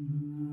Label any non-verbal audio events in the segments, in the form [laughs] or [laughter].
Mm-hmm.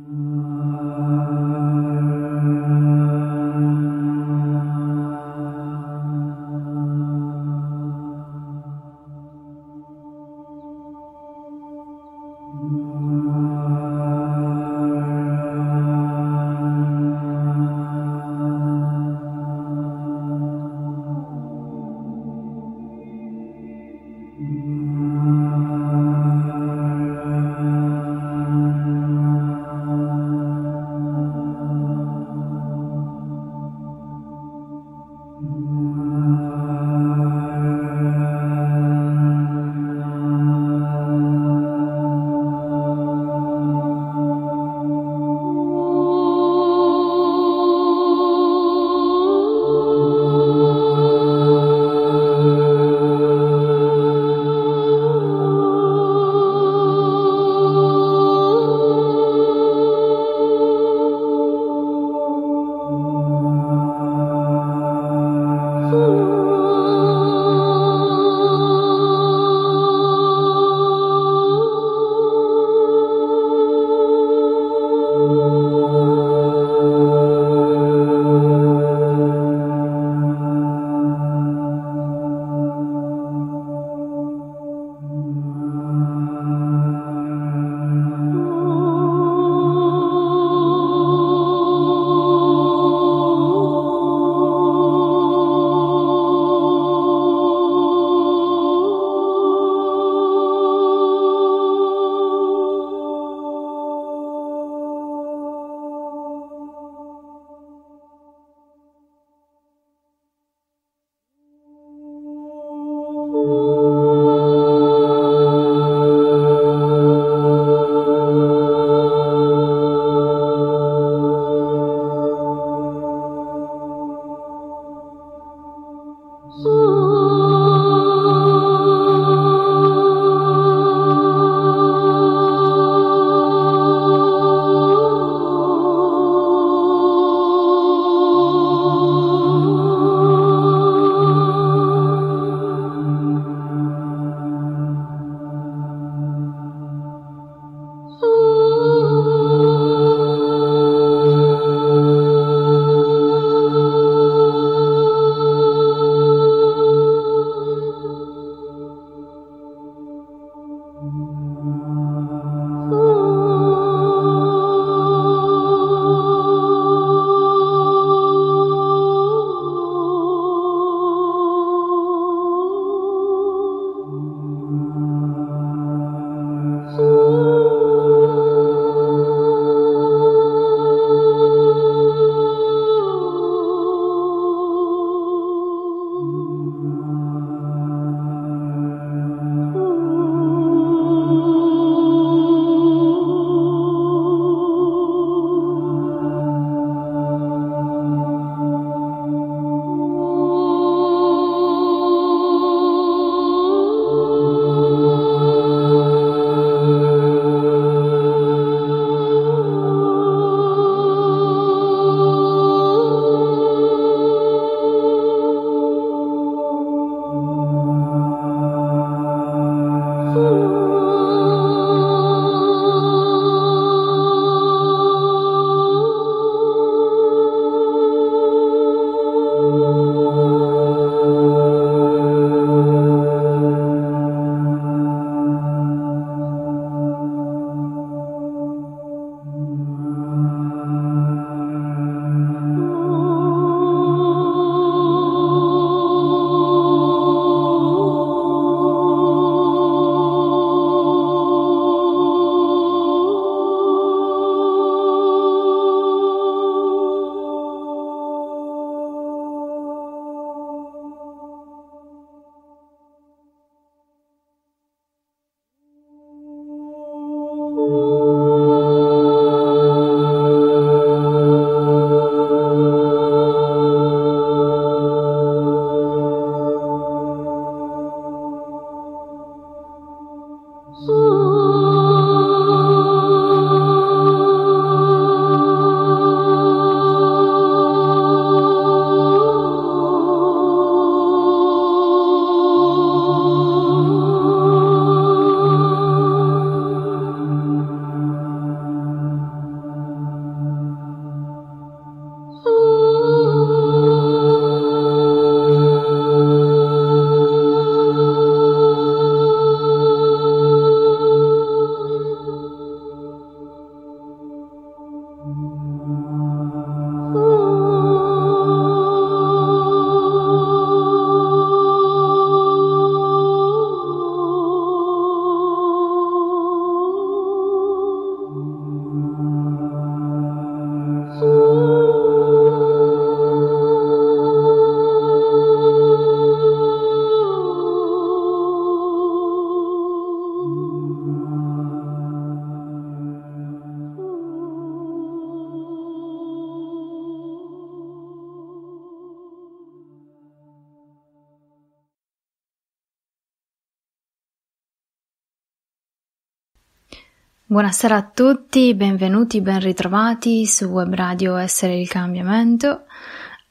Buonasera a tutti, benvenuti, ben ritrovati su Web Radio Essere il Cambiamento.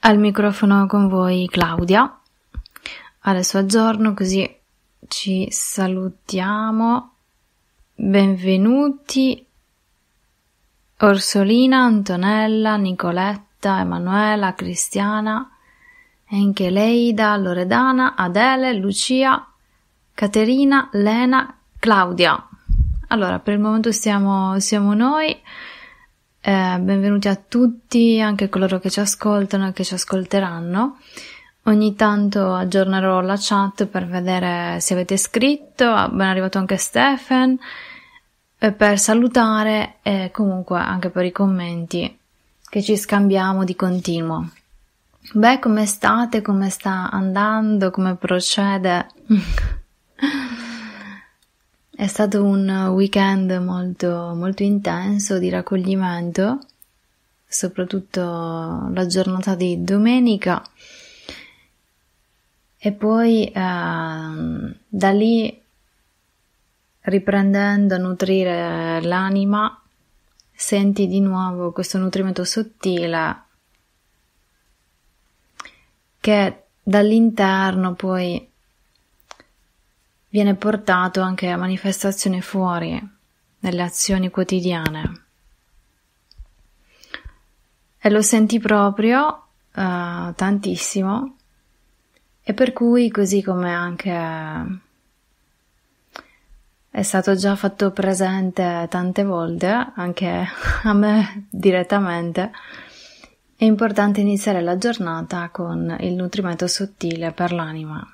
Al microfono con voi Claudia. Adesso aggiorno così ci salutiamo. Benvenuti Orsolina, Antonella, Nicoletta, Emanuela, Cristiana, Encheleida, Loredana, Adele, Lucia, Caterina, Lena, Claudia. Allora, per il momento siamo, siamo noi. Eh, benvenuti a tutti, anche coloro che ci ascoltano e che ci ascolteranno. Ogni tanto aggiornerò la chat per vedere se avete scritto. Ah, ben arrivato anche Stefan. Eh, per salutare e comunque anche per i commenti che ci scambiamo di continuo. Beh, come state? Come sta andando? Come procede? [laughs] È stato un weekend molto, molto intenso di raccoglimento, soprattutto la giornata di domenica. E poi eh, da lì, riprendendo a nutrire l'anima, senti di nuovo questo nutrimento sottile che dall'interno poi viene portato anche a manifestazione fuori, nelle azioni quotidiane. E lo senti proprio uh, tantissimo e per cui così come anche eh, è stato già fatto presente tante volte, anche [laughs] a me direttamente, è importante iniziare la giornata con il nutrimento sottile per l'anima.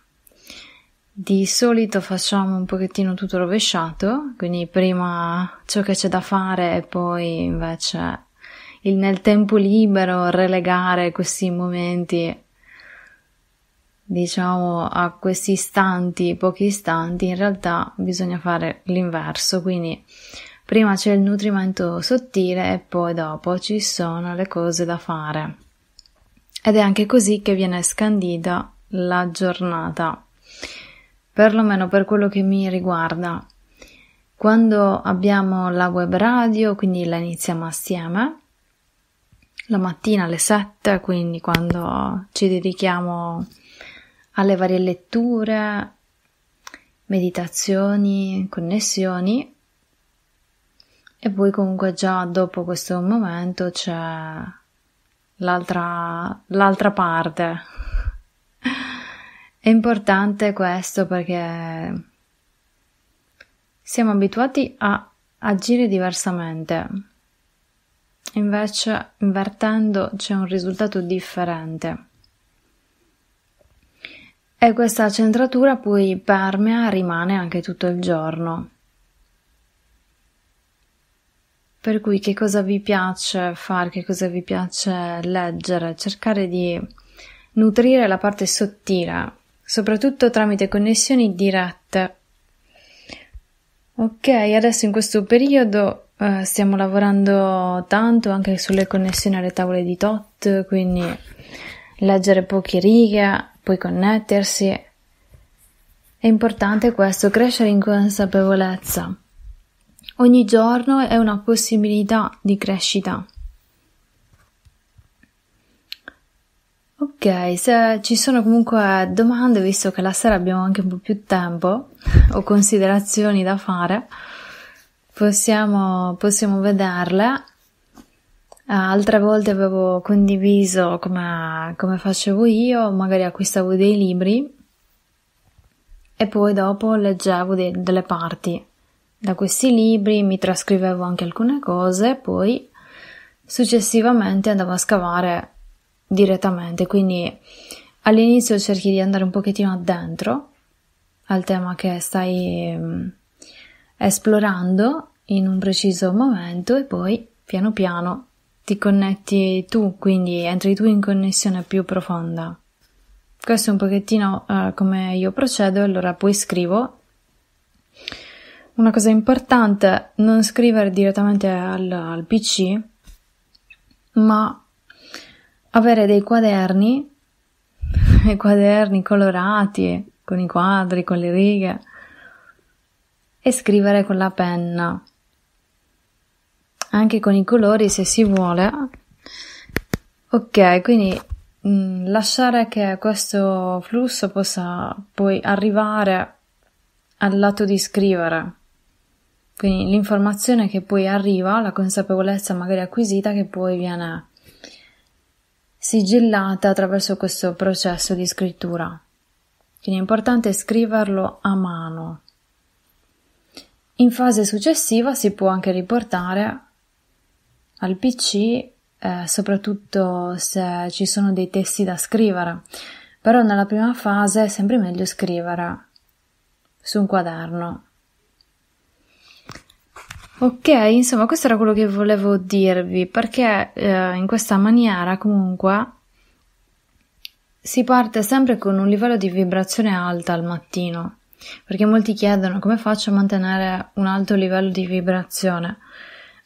Di solito facciamo un pochettino tutto rovesciato, quindi prima ciò che c'è da fare e poi invece il, nel tempo libero relegare questi momenti, diciamo a questi istanti, pochi istanti, in realtà bisogna fare l'inverso, quindi prima c'è il nutrimento sottile e poi dopo ci sono le cose da fare. Ed è anche così che viene scandita la giornata perlomeno per quello che mi riguarda. Quando abbiamo la web radio, quindi la iniziamo assieme, la mattina alle 7, quindi quando ci dedichiamo alle varie letture, meditazioni, connessioni e poi comunque già dopo questo momento c'è l'altra, l'altra parte. È importante questo perché siamo abituati a agire diversamente, invece invertendo c'è un risultato differente. E questa centratura poi permea e rimane anche tutto il giorno. Per cui che cosa vi piace fare, che cosa vi piace leggere, cercare di nutrire la parte sottile soprattutto tramite connessioni dirette. Ok, adesso in questo periodo eh, stiamo lavorando tanto anche sulle connessioni alle tavole di tot, quindi leggere poche righe, poi connettersi. È importante questo, crescere in consapevolezza. Ogni giorno è una possibilità di crescita. Ok, se ci sono comunque domande, visto che la sera abbiamo anche un po' più tempo o considerazioni da fare, possiamo, possiamo vederle. Eh, altre volte avevo condiviso come, come facevo io, magari acquistavo dei libri e poi dopo leggevo de, delle parti da questi libri, mi trascrivevo anche alcune cose, poi successivamente andavo a scavare direttamente, quindi all'inizio cerchi di andare un pochettino addentro al tema che stai mm, esplorando in un preciso momento e poi piano piano ti connetti tu, quindi entri tu in connessione più profonda. Questo è un pochettino uh, come io procedo, allora poi scrivo. Una cosa importante, non scrivere direttamente al, al PC, ma avere dei quaderni, [laughs] i quaderni colorati, con i quadri, con le righe, e scrivere con la penna, anche con i colori se si vuole. Ok, quindi mh, mm, lasciare che questo flusso possa poi arrivare al lato di scrivere. Quindi l'informazione che poi arriva, la consapevolezza magari acquisita che poi viene sigillata attraverso questo processo di scrittura. Quindi è importante scriverlo a mano. In fase successiva si può anche riportare al PC, eh, soprattutto se ci sono dei testi da scrivere, però nella prima fase è sempre meglio scrivere su un quaderno Ok, insomma, questo era quello che volevo dirvi, perché eh, in questa maniera comunque si parte sempre con un livello di vibrazione alta al mattino, perché molti chiedono come faccio a mantenere un alto livello di vibrazione.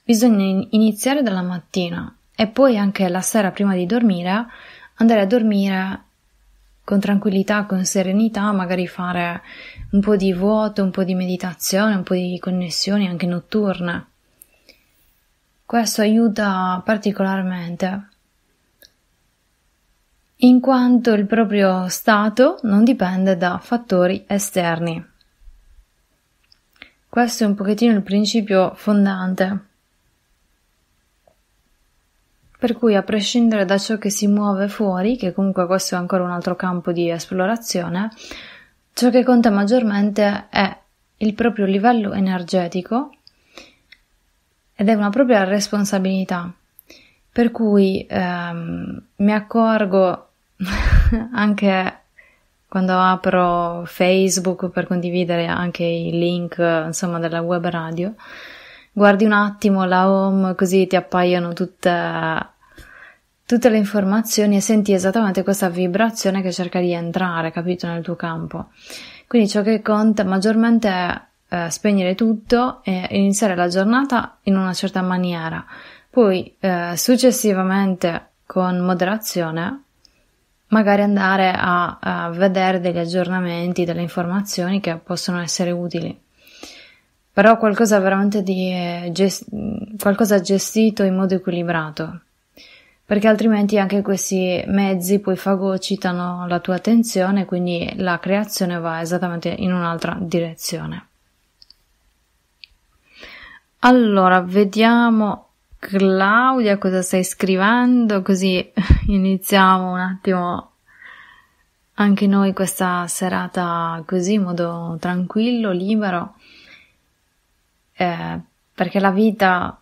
Bisogna iniziare dalla mattina e poi anche la sera prima di dormire andare a dormire con tranquillità, con serenità, magari fare un po' di vuoto, un po' di meditazione, un po' di connessioni anche notturne. Questo aiuta particolarmente in quanto il proprio stato non dipende da fattori esterni. Questo è un pochettino il principio fondante per cui a prescindere da ciò che si muove fuori, che comunque questo è ancora un altro campo di esplorazione, ciò che conta maggiormente è il proprio livello energetico ed è una propria responsabilità. Per cui ehm, mi accorgo [laughs] anche quando apro Facebook per condividere anche i link insomma della web radio guardi un attimo la home così ti appaiono tutte tutte le informazioni e senti esattamente questa vibrazione che cerca di entrare, capito, nel tuo campo. Quindi ciò che conta maggiormente è eh, spegnere tutto e iniziare la giornata in una certa maniera. Poi eh, successivamente con moderazione magari andare a, a vedere degli aggiornamenti, delle informazioni che possono essere utili però qualcosa veramente di eh, gest- qualcosa gestito in modo equilibrato perché altrimenti anche questi mezzi poi fagocitano la tua attenzione, e quindi la creazione va esattamente in un'altra direzione. Allora, vediamo Claudia cosa stai scrivendo, così [laughs] iniziamo un attimo anche noi questa serata così in modo tranquillo, libero, eh, perché la vita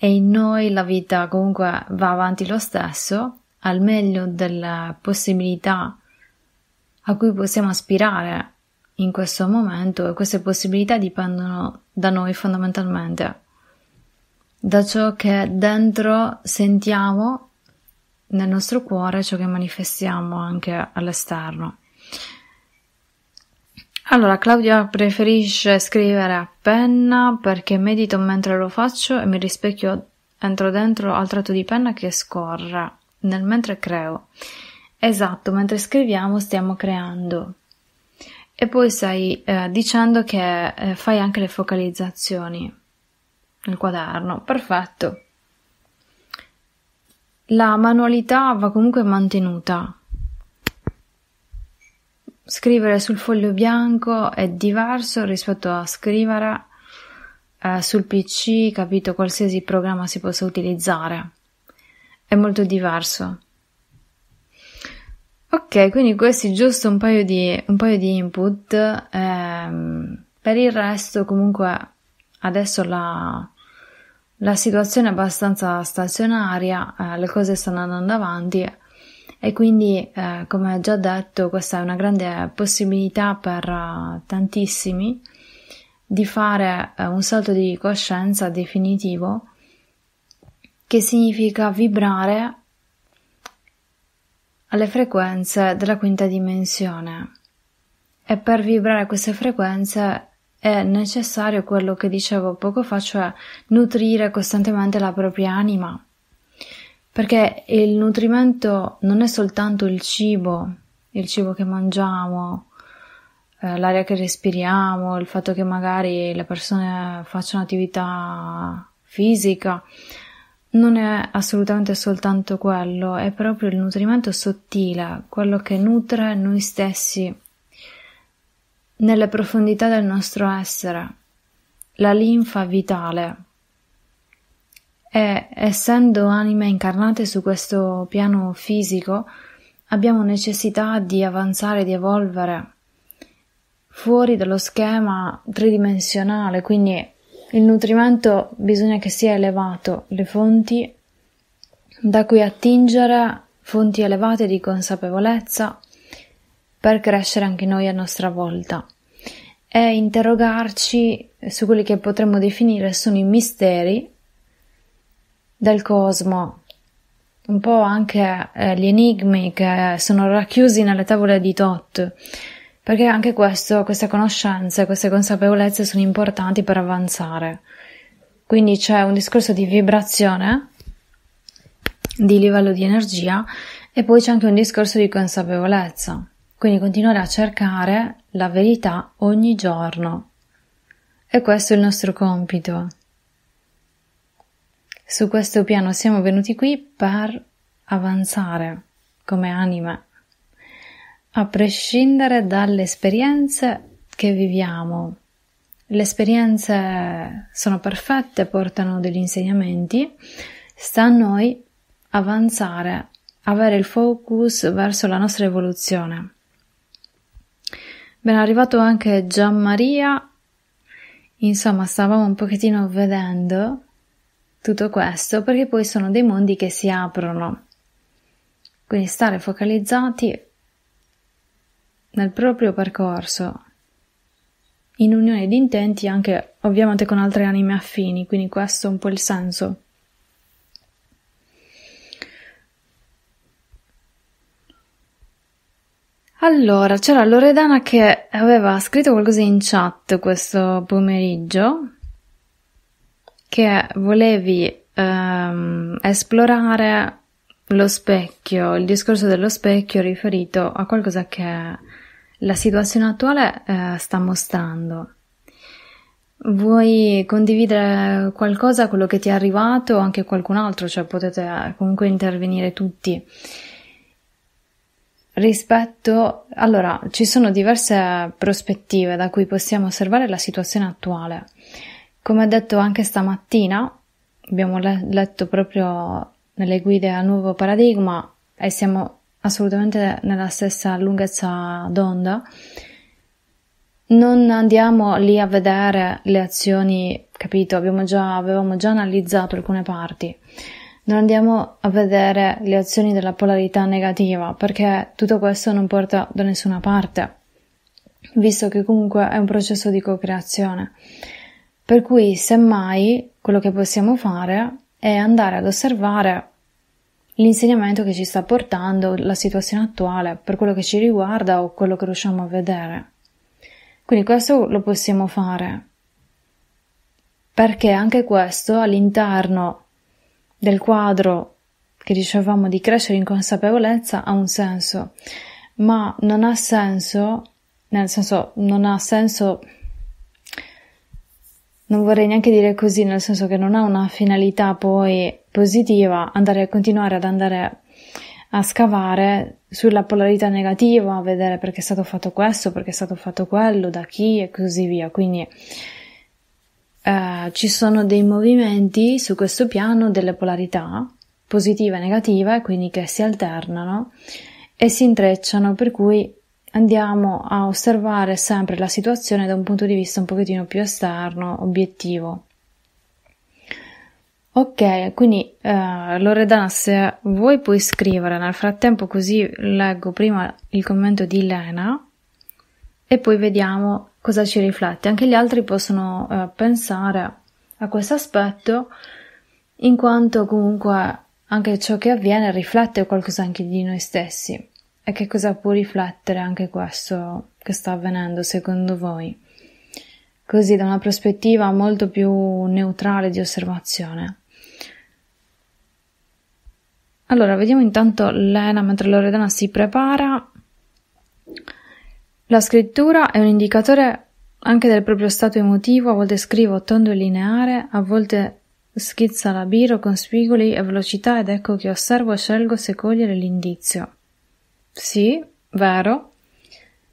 e in noi la vita comunque va avanti lo stesso, al meglio delle possibilità a cui possiamo aspirare in questo momento e queste possibilità dipendono da noi fondamentalmente, da ciò che dentro sentiamo nel nostro cuore, ciò che manifestiamo anche all'esterno. Allora, Claudia preferisce scrivere a penna perché medito mentre lo faccio e mi rispecchio entro dentro al tratto di penna che scorre nel mentre creo. Esatto, mentre scriviamo stiamo creando. E poi stai eh, dicendo che eh, fai anche le focalizzazioni nel quaderno. Perfetto. La manualità va comunque mantenuta Scrivere sul foglio bianco è diverso rispetto a scrivere eh, sul PC, capito qualsiasi programma si possa utilizzare. È molto diverso. Ok, quindi questi giusto un paio di, un paio di input. Ehm, per il resto, comunque, adesso la, la situazione è abbastanza stazionaria, eh, le cose stanno andando avanti e quindi, eh, come ho già detto, questa è una grande possibilità per uh, tantissimi di fare uh, un salto di coscienza definitivo che significa vibrare alle frequenze della quinta dimensione. E per vibrare queste frequenze è necessario quello che dicevo poco fa, cioè nutrire costantemente la propria anima perché il nutrimento non è soltanto il cibo, il cibo che mangiamo, eh, l'aria che respiriamo, il fatto che magari le persone facciano attività fisica, non è assolutamente soltanto quello, è proprio il nutrimento sottile, quello che nutre noi stessi nelle profondità del nostro essere, la linfa vitale e essendo anime incarnate su questo piano fisico abbiamo necessità di avanzare, di evolvere fuori dallo schema tridimensionale, quindi il nutrimento bisogna che sia elevato, le fonti da cui attingere, fonti elevate di consapevolezza per crescere anche noi a nostra volta e interrogarci su quelli che potremmo definire sono i misteri del cosmo, un po' anche eh, gli enigmi che sono racchiusi nelle tavole di Tot, perché anche questo, queste conoscenze, queste consapevolezze sono importanti per avanzare. Quindi c'è un discorso di vibrazione, di livello di energia e poi c'è anche un discorso di consapevolezza. Quindi continuare a cercare la verità ogni giorno. E questo è il nostro compito. Su questo piano siamo venuti qui per avanzare come anime, a prescindere dalle esperienze che viviamo. Le esperienze sono perfette, portano degli insegnamenti, sta a noi avanzare, avere il focus verso la nostra evoluzione. Ben arrivato anche Gian Maria. Insomma, stavamo un pochettino vedendo tutto questo perché poi sono dei mondi che si aprono. Quindi stare focalizzati nel proprio percorso, in unione di intenti anche ovviamente con altre anime affini, quindi questo è un po' il senso. Allora, c'era Loredana che aveva scritto qualcosa in chat questo pomeriggio, perché volevi ehm, esplorare lo specchio, il discorso dello specchio riferito a qualcosa che la situazione attuale eh, sta mostrando. Vuoi condividere qualcosa, quello che ti è arrivato o anche qualcun altro, cioè potete eh, comunque intervenire tutti. Rispetto, allora, ci sono diverse prospettive da cui possiamo osservare la situazione attuale. Come detto anche stamattina, abbiamo letto proprio nelle guide a nuovo paradigma e siamo assolutamente nella stessa lunghezza d'onda. Non andiamo lì a vedere le azioni, capito? Già, avevamo già analizzato alcune parti. Non andiamo a vedere le azioni della polarità negativa perché tutto questo non porta da nessuna parte, visto che comunque è un processo di co-creazione. Per cui, semmai, quello che possiamo fare è andare ad osservare l'insegnamento che ci sta portando la situazione attuale per quello che ci riguarda o quello che riusciamo a vedere. Quindi questo lo possiamo fare perché anche questo all'interno del quadro che dicevamo di crescere in consapevolezza ha un senso, ma non ha senso, nel senso non ha senso non vorrei neanche dire così, nel senso che non ha una finalità poi positiva, andare a continuare ad andare a scavare sulla polarità negativa, a vedere perché è stato fatto questo, perché è stato fatto quello, da chi e così via. Quindi eh, ci sono dei movimenti su questo piano delle polarità positive e negative, quindi che si alternano e si intrecciano, per cui andiamo a osservare sempre la situazione da un punto di vista un pochettino più esterno, obiettivo. Ok, quindi eh, Loredana, se vuoi puoi scrivere nel frattempo così leggo prima il commento di Lena e poi vediamo cosa ci riflette. Anche gli altri possono eh, pensare a questo aspetto in quanto comunque anche ciò che avviene riflette qualcosa anche di noi stessi e che cosa può riflettere anche questo che sta avvenendo secondo voi, così da una prospettiva molto più neutrale di osservazione. Allora, vediamo intanto Lena mentre Loredana si prepara. La scrittura è un indicatore anche del proprio stato emotivo, a volte scrivo tondo e lineare, a volte schizza la biro con spigoli e velocità ed ecco che osservo e scelgo se cogliere l'indizio. Sì, vero.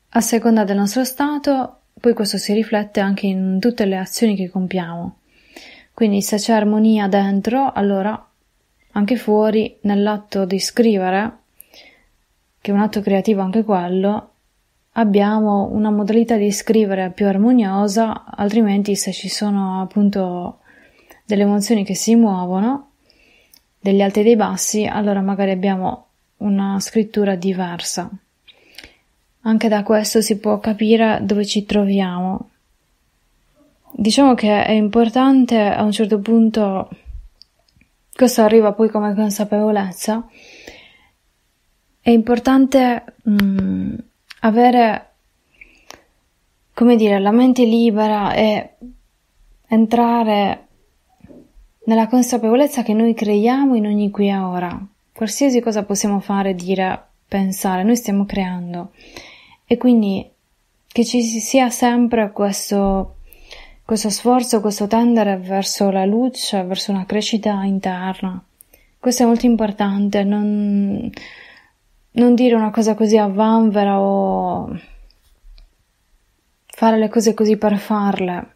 A seconda del nostro stato, poi questo si riflette anche in tutte le azioni che compiamo. Quindi se c'è armonia dentro, allora anche fuori, nell'atto di scrivere, che è un atto creativo anche quello, abbiamo una modalità di scrivere più armoniosa, altrimenti se ci sono appunto delle emozioni che si muovono, degli alti e dei bassi, allora magari abbiamo una scrittura diversa. Anche da questo si può capire dove ci troviamo. Diciamo che è importante a un certo punto, questo arriva poi come consapevolezza, è importante mh, mm, avere, come dire, la mente libera e entrare nella consapevolezza che noi creiamo in ogni qui e ora qualsiasi cosa possiamo fare, dire, pensare, noi stiamo creando e quindi che ci sia sempre questo, questo sforzo, questo tendere verso la luce, verso una crescita interna. Questo è molto importante, non, non dire una cosa così a vanvera o fare le cose così per farle,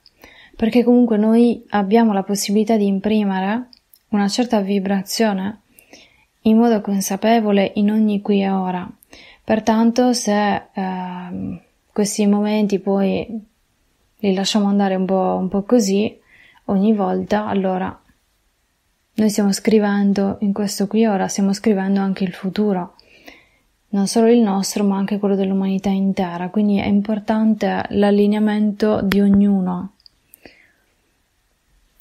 perché comunque noi abbiamo la possibilità di imprimere una certa vibrazione in modo consapevole in ogni qui e ora. Pertanto se eh, questi momenti poi li lasciamo andare un po', un po' così ogni volta, allora noi stiamo scrivendo in questo qui e ora, stiamo scrivendo anche il futuro non solo il nostro, ma anche quello dell'umanità intera. Quindi è importante l'allineamento di ognuno.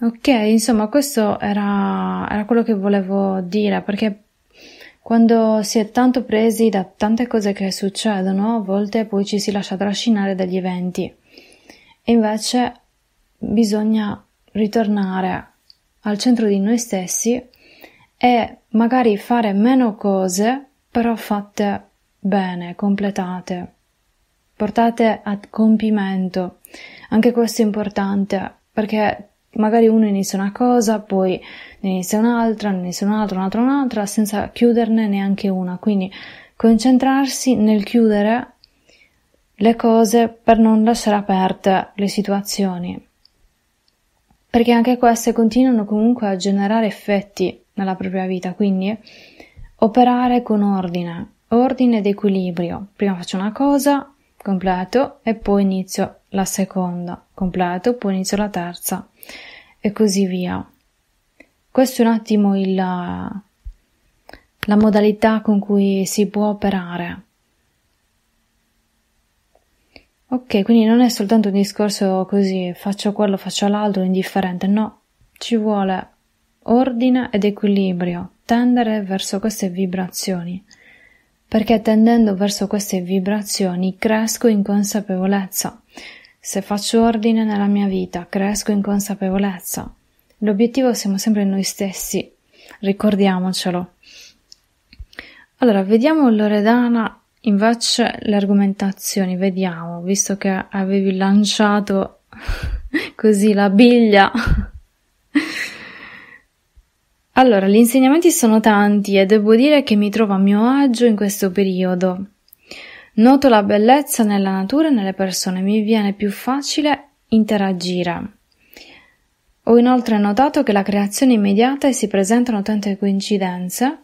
Ok, insomma, questo era, era quello che volevo dire perché quando si è tanto presi da tante cose che succedono, a volte poi ci si lascia trascinare dagli eventi. E invece bisogna ritornare al centro di noi stessi e magari fare meno cose, però fatte bene, completate, portate a compimento. Anche questo è importante perché magari uno inizia una cosa, poi ne inizia un'altra, ne inizia un'altra, un'altra, un'altra, senza chiuderne neanche una. Quindi concentrarsi nel chiudere le cose per non lasciare aperte le situazioni. Perché anche queste continuano comunque a generare effetti nella propria vita, quindi operare con ordine, ordine ed equilibrio. Prima faccio una cosa, completo, e poi inizio la seconda, completo, poi inizio la terza e così via. Questo è un attimo il, la modalità con cui si può operare. Ok, quindi non è soltanto un discorso così, faccio quello, faccio l'altro, indifferente, no, ci vuole ordine ed equilibrio, tendere verso queste vibrazioni, perché tendendo verso queste vibrazioni cresco in consapevolezza se faccio ordine nella mia vita, cresco in consapevolezza. L'obiettivo siamo sempre noi stessi, ricordiamocelo. Allora, vediamo Loredana invece le argomentazioni, vediamo, visto che avevi lanciato [laughs] così la biglia. Allora, gli insegnamenti sono tanti e devo dire che mi trovo a mio agio in questo periodo. Noto la bellezza nella natura e nelle persone, mi viene più facile interagire. Ho inoltre notato che la creazione immediata e si presentano tante coincidenze.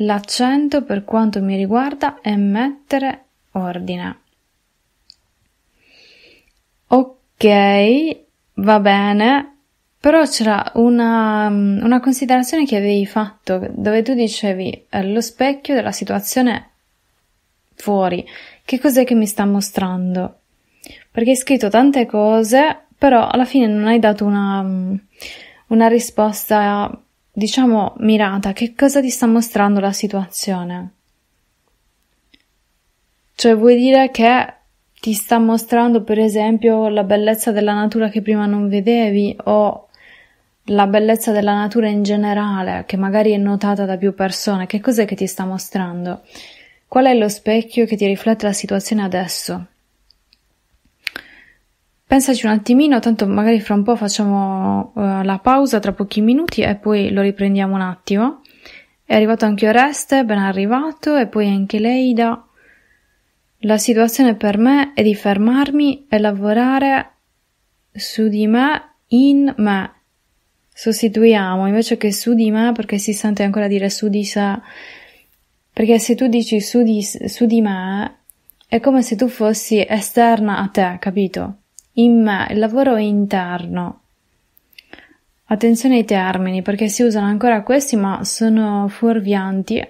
L'accento, per quanto mi riguarda, è mettere ordine. Ok, va bene, però c'era una, una considerazione che avevi fatto, dove tu dicevi eh, lo specchio della situazione fuori che cos'è che mi sta mostrando. Perché hai scritto tante cose, però alla fine non hai dato una, mm, una risposta, diciamo, mirata. Che cosa ti sta mostrando la situazione? Cioè vuoi dire che ti sta mostrando per esempio la bellezza della natura che prima non vedevi o la bellezza della natura in generale che magari è notata da più persone, che cos'è che ti sta mostrando? Qual è lo specchio che ti riflette la situazione adesso? Pensaci un attimino, tanto magari fra un po' facciamo uh, la pausa tra pochi minuti e poi lo riprendiamo un attimo. È arrivato anche Oreste, ben arrivato, e poi anche Leida. La situazione per me è di fermarmi e lavorare su di me, in me. Sostituiamo invece che su di me perché si sente ancora dire su di sé perché se tu dici su di, su di me, è come se tu fossi esterna a te, capito? In me, il lavoro è interno. Attenzione ai termini, perché si usano ancora questi, ma sono fuorvianti,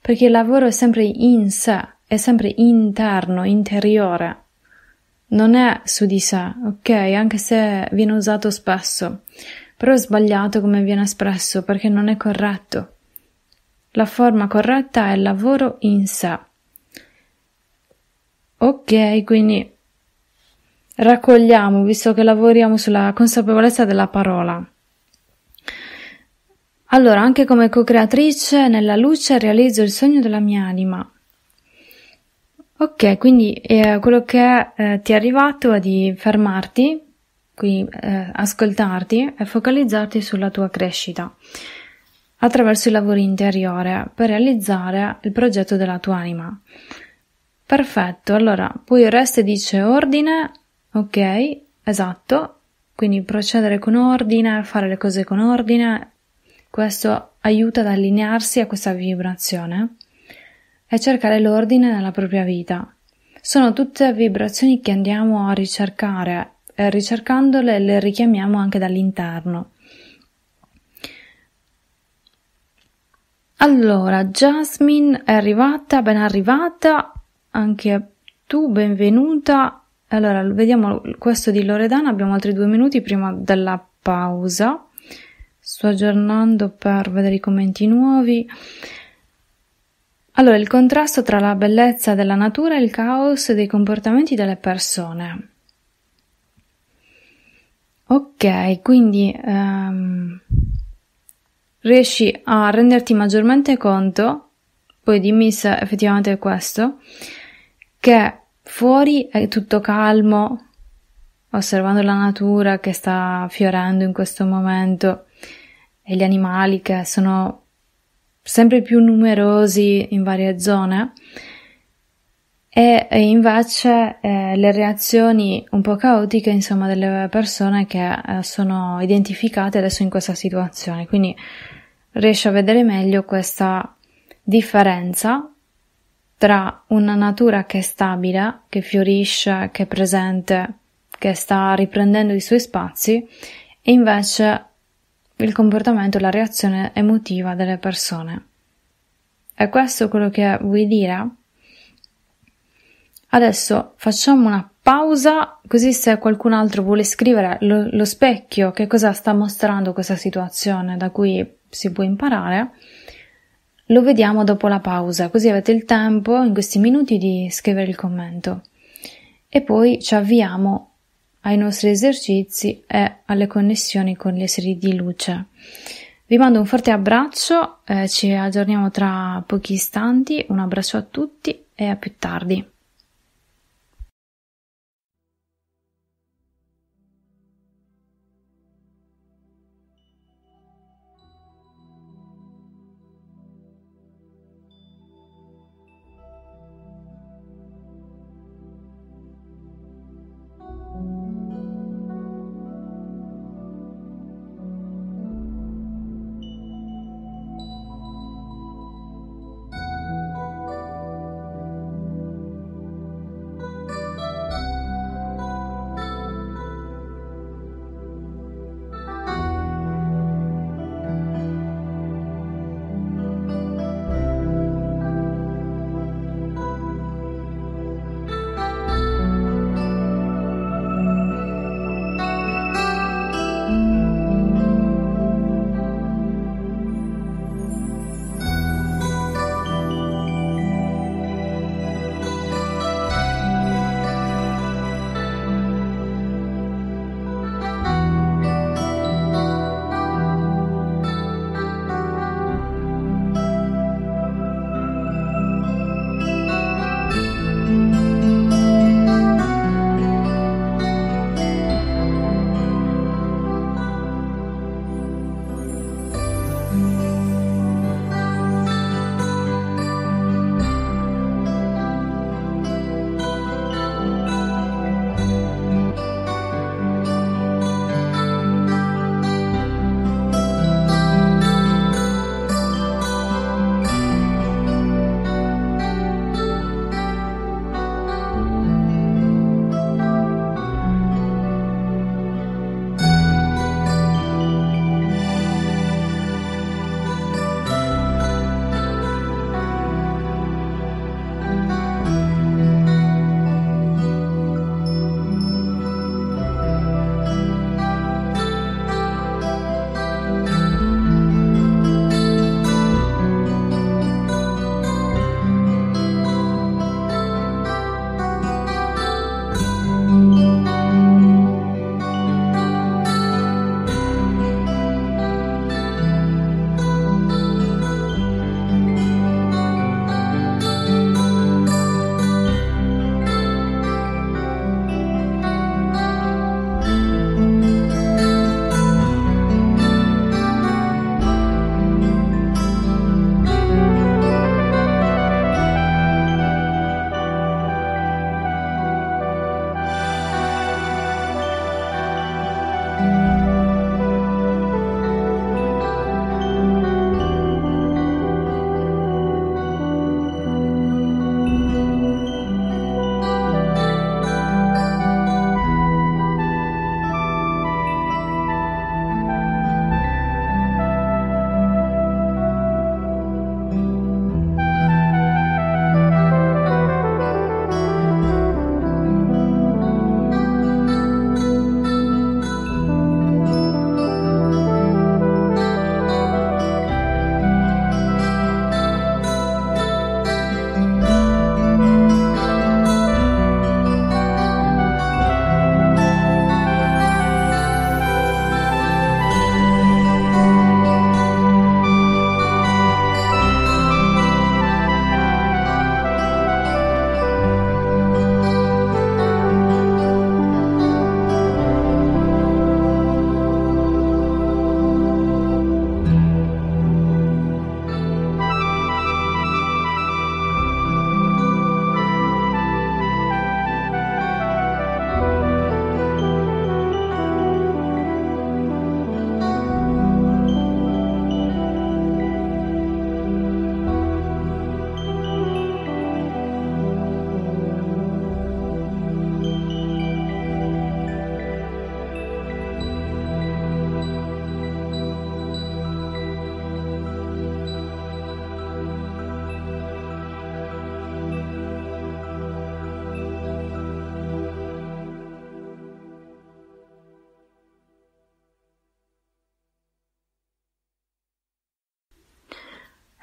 perché il lavoro è sempre in sé, è sempre interno, interiore non è su di sé, ok? Anche se viene usato spesso, però è sbagliato come viene espresso perché non è corretto. La forma corretta è lavoro in sé. Ok, quindi raccogliamo, visto che lavoriamo sulla consapevolezza della parola. Allora, anche come co-creatrice nella luce realizzo il sogno della mia anima. Ok, quindi eh, quello che eh, ti è arrivato è di fermarti, quindi eh, ascoltarti e focalizzarti sulla tua crescita attraverso il lavoro interiore per realizzare il progetto della tua anima. Perfetto, allora poi il resto dice ordine, ok, esatto, quindi procedere con ordine, fare le cose con ordine, questo aiuta ad allinearsi a questa vibrazione e cercare l'ordine nella propria vita. Sono tutte vibrazioni che andiamo a ricercare e eh, ricercandole le richiamiamo anche dall'interno. Allora, Jasmine è arrivata, ben arrivata, anche tu benvenuta. Allora, vediamo questo di Loredana, abbiamo altri due minuti prima della pausa. Sto aggiornando per vedere i commenti nuovi. Allora, il contrasto tra la bellezza della natura e il caos dei comportamenti delle persone. Ok, quindi... Um, riesci a renderti maggiormente conto, poi dimmi se effettivamente è questo, che fuori è tutto calmo, osservando la natura che sta fiorendo in questo momento e gli animali che sono sempre più numerosi in varie zone e, invece eh, le reazioni un po' caotiche insomma delle persone che eh, sono identificate adesso in questa situazione quindi riesce a vedere meglio questa differenza tra una natura che è stabile, che fiorisce, che è presente, che sta riprendendo i suoi spazi e invece il comportamento, la reazione emotiva delle persone. È questo quello che vuoi dire? Adesso facciamo una pausa così se qualcun altro vuole scrivere lo, lo specchio che cosa sta mostrando questa situazione da cui si può imparare, lo vediamo dopo la pausa, così avete il tempo in questi minuti di scrivere il commento. E poi ci avviamo ai nostri esercizi e alle connessioni con gli esseri di luce. Vi mando un forte abbraccio, eh, ci aggiorniamo tra pochi istanti, un abbraccio a tutti e a più tardi.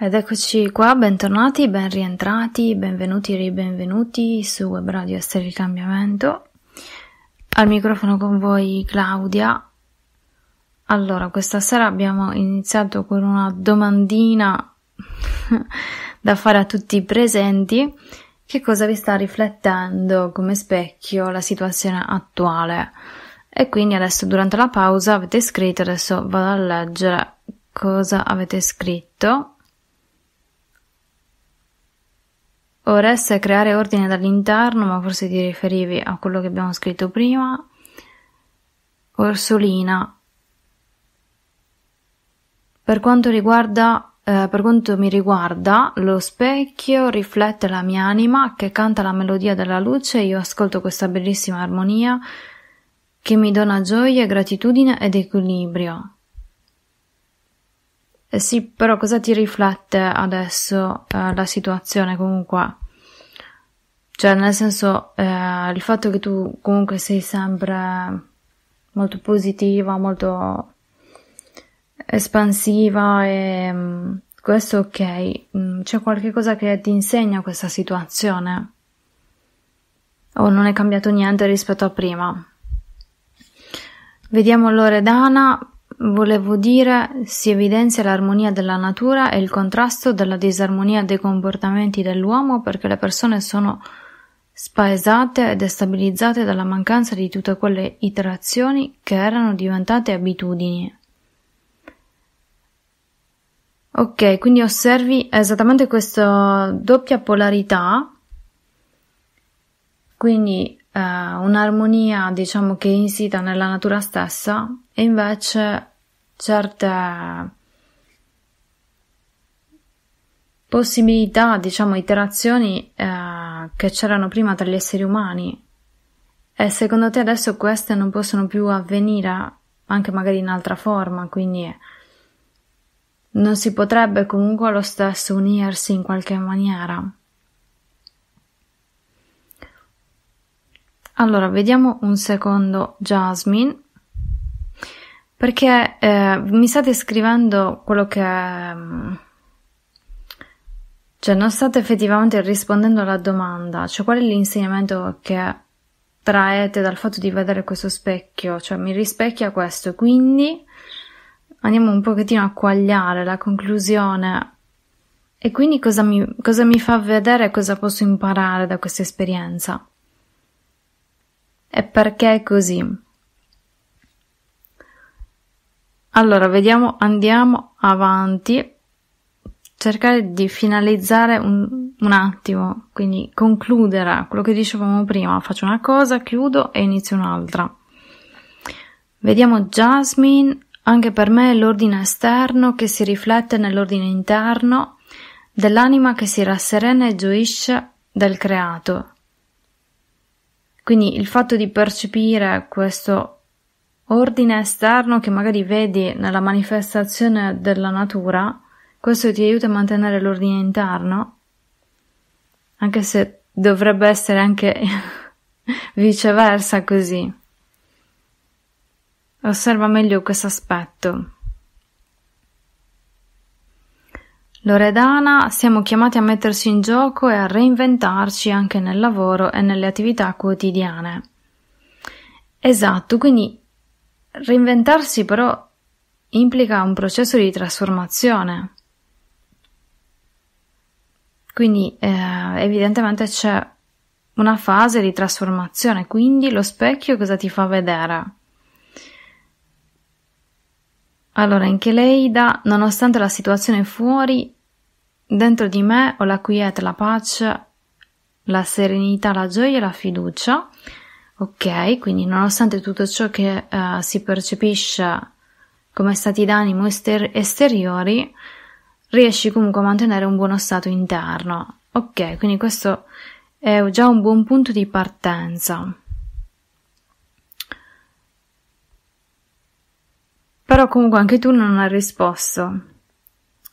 Ed eccoci qua, bentornati, ben rientrati, benvenuti e ribenvenuti su Web Radio Essere il Cambiamento. Al microfono con voi Claudia. Allora, questa sera abbiamo iniziato con una domandina [laughs] da fare a tutti i presenti. Che cosa vi sta riflettendo come specchio la situazione attuale? E quindi adesso durante la pausa avete scritto, adesso vado a leggere cosa avete scritto Oreste resta creare ordine dall'interno, ma forse ti riferivi a quello che abbiamo scritto prima. Orsolina. Per quanto riguarda eh, per quanto mi riguarda, lo specchio riflette la mia anima che canta la melodia della luce e io ascolto questa bellissima armonia che mi dona gioia, gratitudine ed equilibrio. Eh sì, però cosa ti riflette adesso eh, la situazione comunque? Cioè, nel senso, eh, il fatto che tu comunque sei sempre molto positiva, molto espansiva e mm, questo ok, mm, c'è qualche cosa che ti insegna questa situazione? O non è cambiato niente rispetto a prima? Vediamo Loredana Volevo dire, si evidenzia l'armonia della natura e il contrasto della disarmonia dei comportamenti dell'uomo perché le persone sono spaesate e destabilizzate dalla mancanza di tutte quelle iterazioni che erano diventate abitudini. Ok, quindi osservi esattamente questa doppia polarità, quindi eh, un'armonia diciamo che insita nella natura stessa, e invece certe possibilità, diciamo, iterazioni eh, che c'erano prima tra gli esseri umani. E secondo te adesso queste non possono più avvenire, anche magari in altra forma, quindi non si potrebbe comunque lo stesso unirsi in qualche maniera. Allora, vediamo un secondo Jasmine perché eh, mi state scrivendo quello che... Mm, cioè, non state effettivamente rispondendo alla domanda, cioè qual è l'insegnamento che traete dal fatto di vedere questo specchio? Cioè, mi rispecchia questo, quindi andiamo un pochettino a quagliare la conclusione. E quindi cosa mi, cosa mi fa vedere e cosa posso imparare da questa esperienza? E perché è così? Allora, vediamo, andiamo avanti. Cercare di finalizzare un, un attimo, quindi concludere quello che dicevamo prima. Faccio una cosa, chiudo e inizio un'altra. Vediamo Jasmine, anche per me è l'ordine esterno che si riflette nell'ordine interno dell'anima che si rasserena e gioisce del creato. Quindi il fatto di percepire questo ordine esterno che magari vedi nella manifestazione della natura, questo ti aiuta a mantenere l'ordine interno, anche se dovrebbe essere anche [laughs] viceversa così. Osserva meglio questo aspetto. Loredana, siamo chiamati a metterci in gioco e a reinventarci anche nel lavoro e nelle attività quotidiane. Esatto, quindi Reinventarsi però implica un processo di trasformazione. Quindi eh, evidentemente c'è una fase di trasformazione, quindi lo specchio cosa ti fa vedere? Allora, in Keleida, nonostante la situazione fuori, dentro di me ho la quiete, la pace, la serenità, la gioia e la fiducia Ok, quindi nonostante tutto ciò che uh, si percepisce come stati d'animo ester- esteriori, riesci comunque a mantenere un buono stato interno. Ok, quindi questo è già un buon punto di partenza. Però comunque anche tu non hai risposto.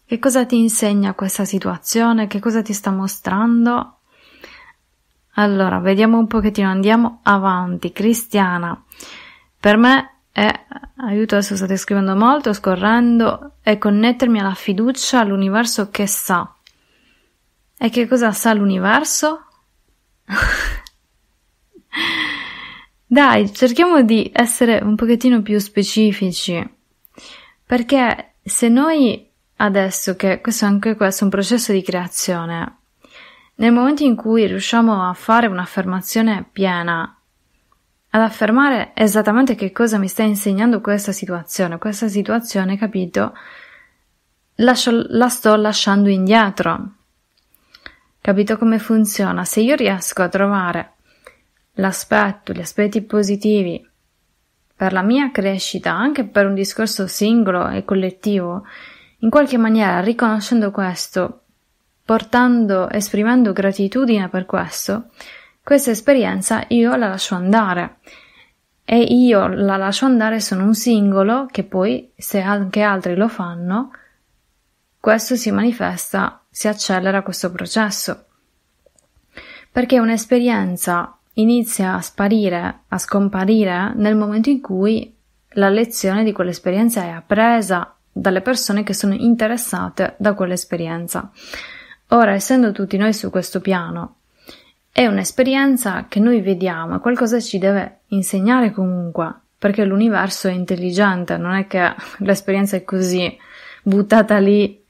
Che cosa ti insegna questa situazione? Che cosa ti sta mostrando? Allora, vediamo un pochettino, andiamo avanti. Cristiana, per me è, aiuto adesso state scrivendo molto, scorrendo, è connettermi alla fiducia all'universo che sa. E che cosa sa l'universo? [laughs] Dai, cerchiamo di essere un pochettino più specifici, perché se noi adesso, che questo è anche questo un processo di creazione, nel momento in cui riusciamo a fare un'affermazione piena, ad affermare esattamente che cosa mi sta insegnando questa situazione, questa situazione, capito, Lascio, la sto lasciando indietro. Capito come funziona? Se io riesco a trovare l'aspetto, gli aspetti positivi per la mia crescita, anche per un discorso singolo e collettivo, in qualche maniera riconoscendo questo, portando, esprimendo gratitudine per questo, questa esperienza io la lascio andare e io la lascio andare sono un singolo che poi se anche altri lo fanno, questo si manifesta, si accelera questo processo. Perché un'esperienza inizia a sparire, a scomparire nel momento in cui la lezione di quell'esperienza è appresa dalle persone che sono interessate da quell'esperienza. Ora, essendo tutti noi su questo piano, è un'esperienza che noi vediamo qualcosa ci deve insegnare comunque, perché l'universo è intelligente, non è che [laughs] l'esperienza è così buttata lì,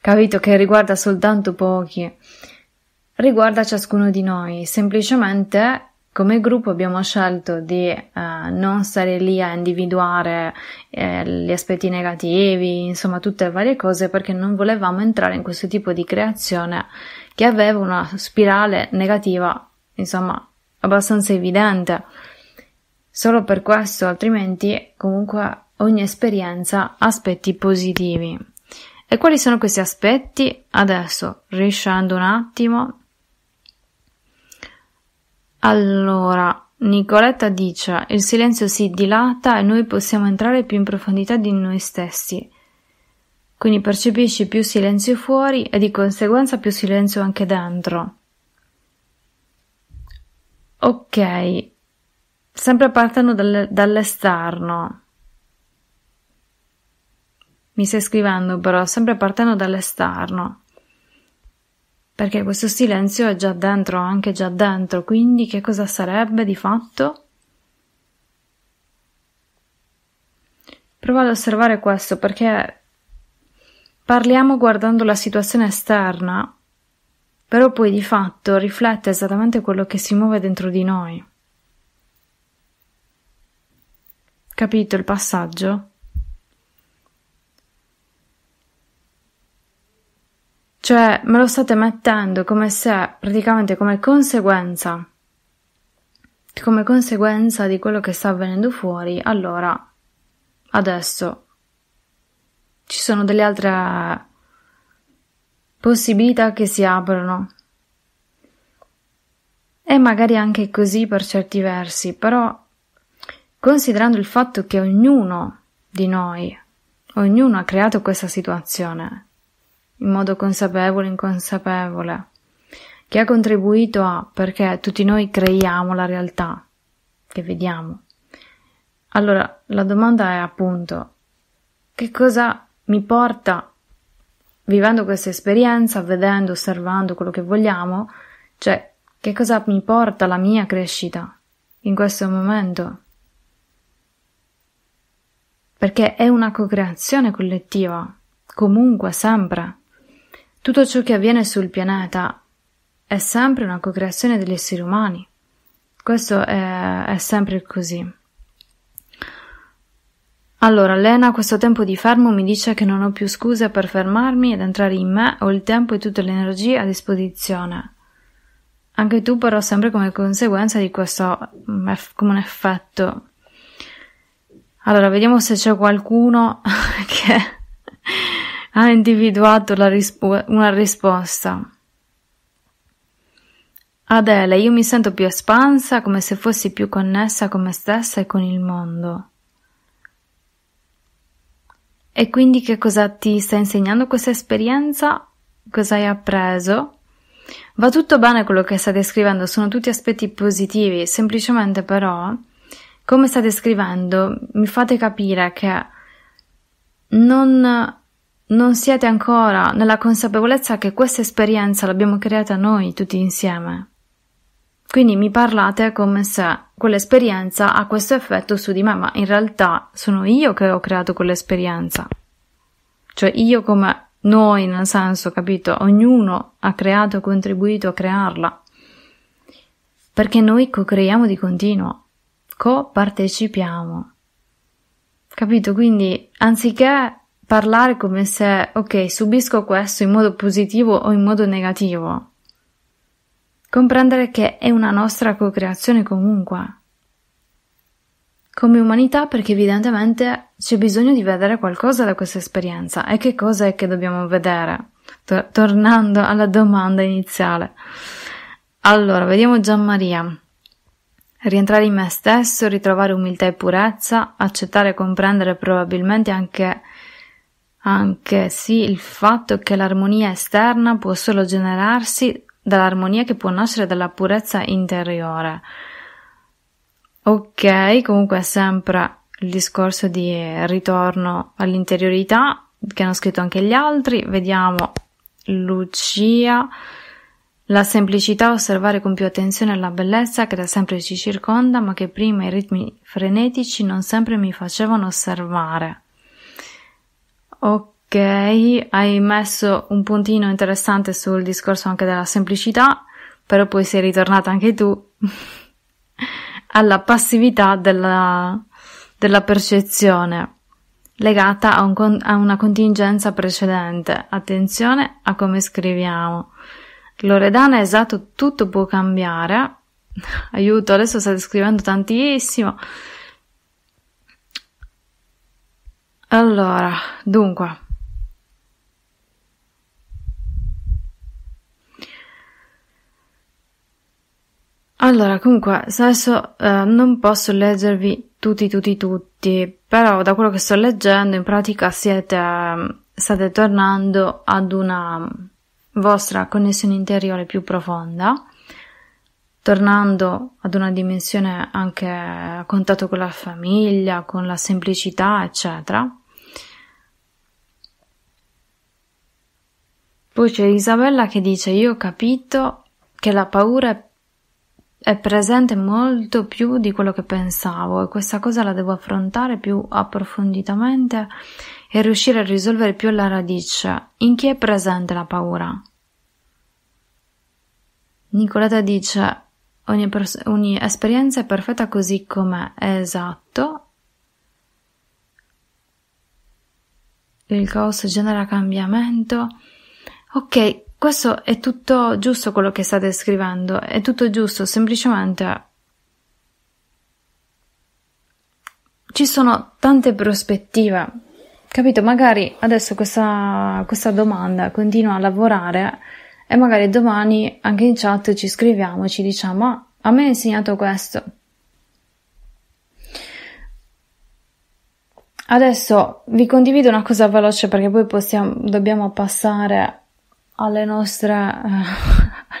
capito, che riguarda soltanto pochi. Riguarda ciascuno di noi, semplicemente come gruppo abbiamo scelto di eh, non stare lì a individuare eh, gli aspetti negativi, insomma tutte le varie cose perché non volevamo entrare in questo tipo di creazione che aveva una spirale negativa, insomma, abbastanza evidente. Solo per questo, altrimenti comunque ogni esperienza ha aspetti positivi. E quali sono questi aspetti? Adesso riuscendo un attimo allora, Nicoletta dice: Il silenzio si dilata e noi possiamo entrare più in profondità di noi stessi. Quindi percepisci più silenzio fuori e di conseguenza più silenzio anche dentro. Ok, sempre partendo dall'esterno. Mi stai scrivendo però, sempre partendo dall'esterno perché questo silenzio è già dentro, anche già dentro, quindi che cosa sarebbe di fatto? Prova ad osservare questo perché parliamo guardando la situazione esterna, però poi di fatto riflette esattamente quello che si muove dentro di noi. Capito il passaggio? Cioè, me lo state mettendo come se, praticamente come conseguenza, come conseguenza di quello che sta avvenendo fuori, allora, adesso, ci sono delle altre possibilità che si aprono. E magari anche così per certi versi, però considerando il fatto che ognuno di noi, ognuno ha creato questa situazione, in modo consapevole e inconsapevole, che ha contribuito a perché tutti noi creiamo la realtà che vediamo. Allora, la domanda è appunto, che cosa mi porta, vivendo questa esperienza, vedendo, osservando quello che vogliamo, cioè, che cosa mi porta la mia crescita in questo momento? Perché è una co-creazione collettiva, comunque, sempre. Tutto ciò che avviene sul pianeta è sempre una co-creazione degli esseri umani. Questo è, è sempre così. Allora, Lena, questo tempo di fermo mi dice che non ho più scuse per fermarmi ed entrare in me, ho il tempo e tutte le energie a disposizione. Anche tu però sempre come conseguenza di questo, come un effetto. Allora, vediamo se c'è qualcuno [laughs] che ha individuato rispo- una risposta. Adele, io mi sento più espansa, come se fossi più connessa con me stessa e con il mondo. E quindi che cosa ti sta insegnando questa esperienza? Cosa hai appreso? Va tutto bene quello che state descrivendo, sono tutti aspetti positivi, semplicemente però, come state scrivendo, mi fate capire che non non siete ancora nella consapevolezza che questa esperienza l'abbiamo creata noi tutti insieme. Quindi mi parlate come se quell'esperienza ha questo effetto su di me, ma in realtà sono io che ho creato quell'esperienza. Cioè io come noi, nel senso, capito? Ognuno ha creato e contribuito a crearla. Perché noi co-creiamo di continuo, co-partecipiamo. Capito? Quindi anziché parlare come se, ok, subisco questo in modo positivo o in modo negativo. Comprendere che è una nostra co-creazione comunque. Come umanità, perché evidentemente c'è bisogno di vedere qualcosa da questa esperienza. E che cosa è che dobbiamo vedere? T- tornando alla domanda iniziale. Allora, vediamo Gianmaria. Rientrare in me stesso, ritrovare umiltà e purezza, accettare e comprendere probabilmente anche anche sì il fatto che l'armonia esterna può solo generarsi dall'armonia che può nascere dalla purezza interiore. Ok, comunque è sempre il discorso di ritorno all'interiorità che hanno scritto anche gli altri. Vediamo Lucia. La semplicità, osservare con più attenzione la bellezza che da sempre ci circonda, ma che prima i ritmi frenetici non sempre mi facevano osservare. Ok, hai messo un puntino interessante sul discorso anche della semplicità, però poi sei ritornata anche tu [laughs] alla passività della, della percezione legata a, un, a, una contingenza precedente. Attenzione a come scriviamo. Loredana, esatto, tutto può cambiare. [laughs] Aiuto, adesso state scrivendo tantissimo. Allora, dunque. Allora, comunque, adesso eh, non posso leggervi tutti, tutti, tutti, però da quello che sto leggendo, in pratica siete, mm, state tornando ad una mm, vostra connessione interiore più profonda, tornando ad una dimensione anche a contatto con la famiglia, con la semplicità, eccetera. Poi c'è Isabella che dice io ho capito che la paura è presente molto più di quello che pensavo e questa cosa la devo affrontare più approfonditamente e riuscire a risolvere più alla radice. In chi è presente la paura? Nicoletta dice ogni, pers- ogni esperienza è perfetta così com'è, è esatto, il caos genera cambiamento Ok, questo è tutto giusto quello che state scrivendo, è tutto giusto, semplicemente ci sono tante prospettive. Capito? Magari adesso questa, questa domanda continua a lavorare e magari domani anche in chat ci scriviamo e ci diciamo: ah, a me ha insegnato questo. Adesso vi condivido una cosa veloce perché poi possiamo, dobbiamo passare alle nostre, eh,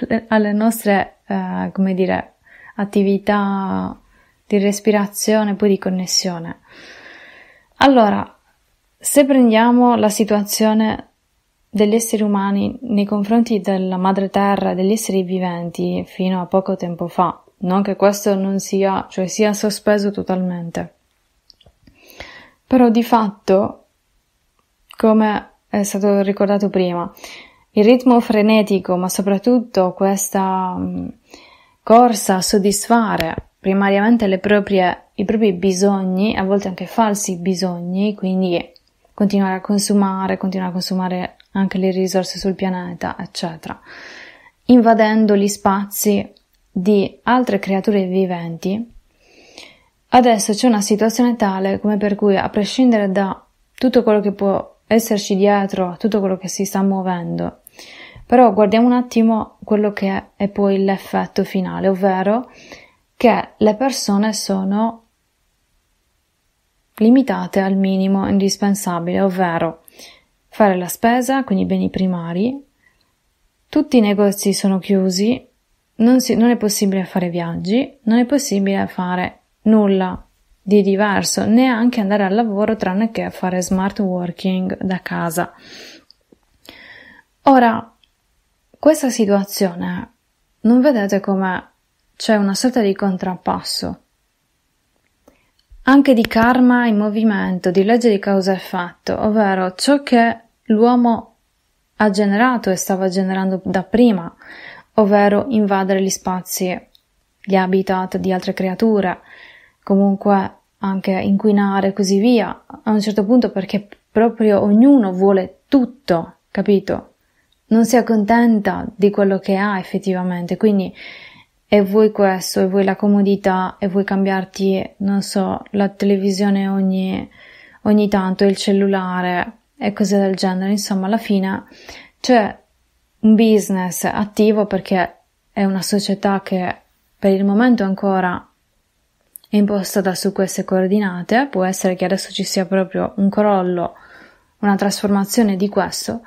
[laughs] alle, alle nostre eh, come dire, attività di respirazione, poi di connessione. Allora, se prendiamo la situazione degli esseri umani nei confronti della madre terra, degli esseri viventi, fino a poco tempo fa, non che questo non sia, cioè sia sospeso totalmente. Però di fatto, come è stato ricordato prima, il ritmo frenetico, ma soprattutto questa mm, corsa a soddisfare primariamente proprie, i propri bisogni, a volte anche falsi bisogni, quindi continuare a consumare, continuare a consumare anche le risorse sul pianeta, eccetera, invadendo gli spazi di altre creature viventi, adesso c'è una situazione tale come per cui, a prescindere da tutto quello che può esserci dietro, tutto quello che si sta muovendo, però guardiamo un attimo quello che è poi l'effetto finale, ovvero che le persone sono limitate al minimo indispensabile, ovvero fare la spesa, quindi i beni primari, tutti i negozi sono chiusi, non, si, non, è possibile fare viaggi, non è possibile fare nulla di diverso, neanche andare al lavoro tranne che fare smart working da casa. Ora, questa situazione non vedete come c'è una sorta di contrappasso anche di karma in movimento, di legge di causa e effetto, ovvero ciò che l'uomo ha generato e stava generando da prima, ovvero invadere gli spazi, gli habitat di altre creature, comunque anche inquinare e così via, a un certo punto perché proprio ognuno vuole tutto, capito? non si accontenta di quello che ha effettivamente, quindi e vuoi questo, e vuoi la comodità, e vuoi cambiarti, non so, la televisione ogni, ogni tanto, il cellulare e cose del genere, insomma, alla fine c'è un business attivo perché è una società che per il momento ancora è impostata su queste coordinate, può essere che adesso ci sia proprio un crollo, una trasformazione di questo,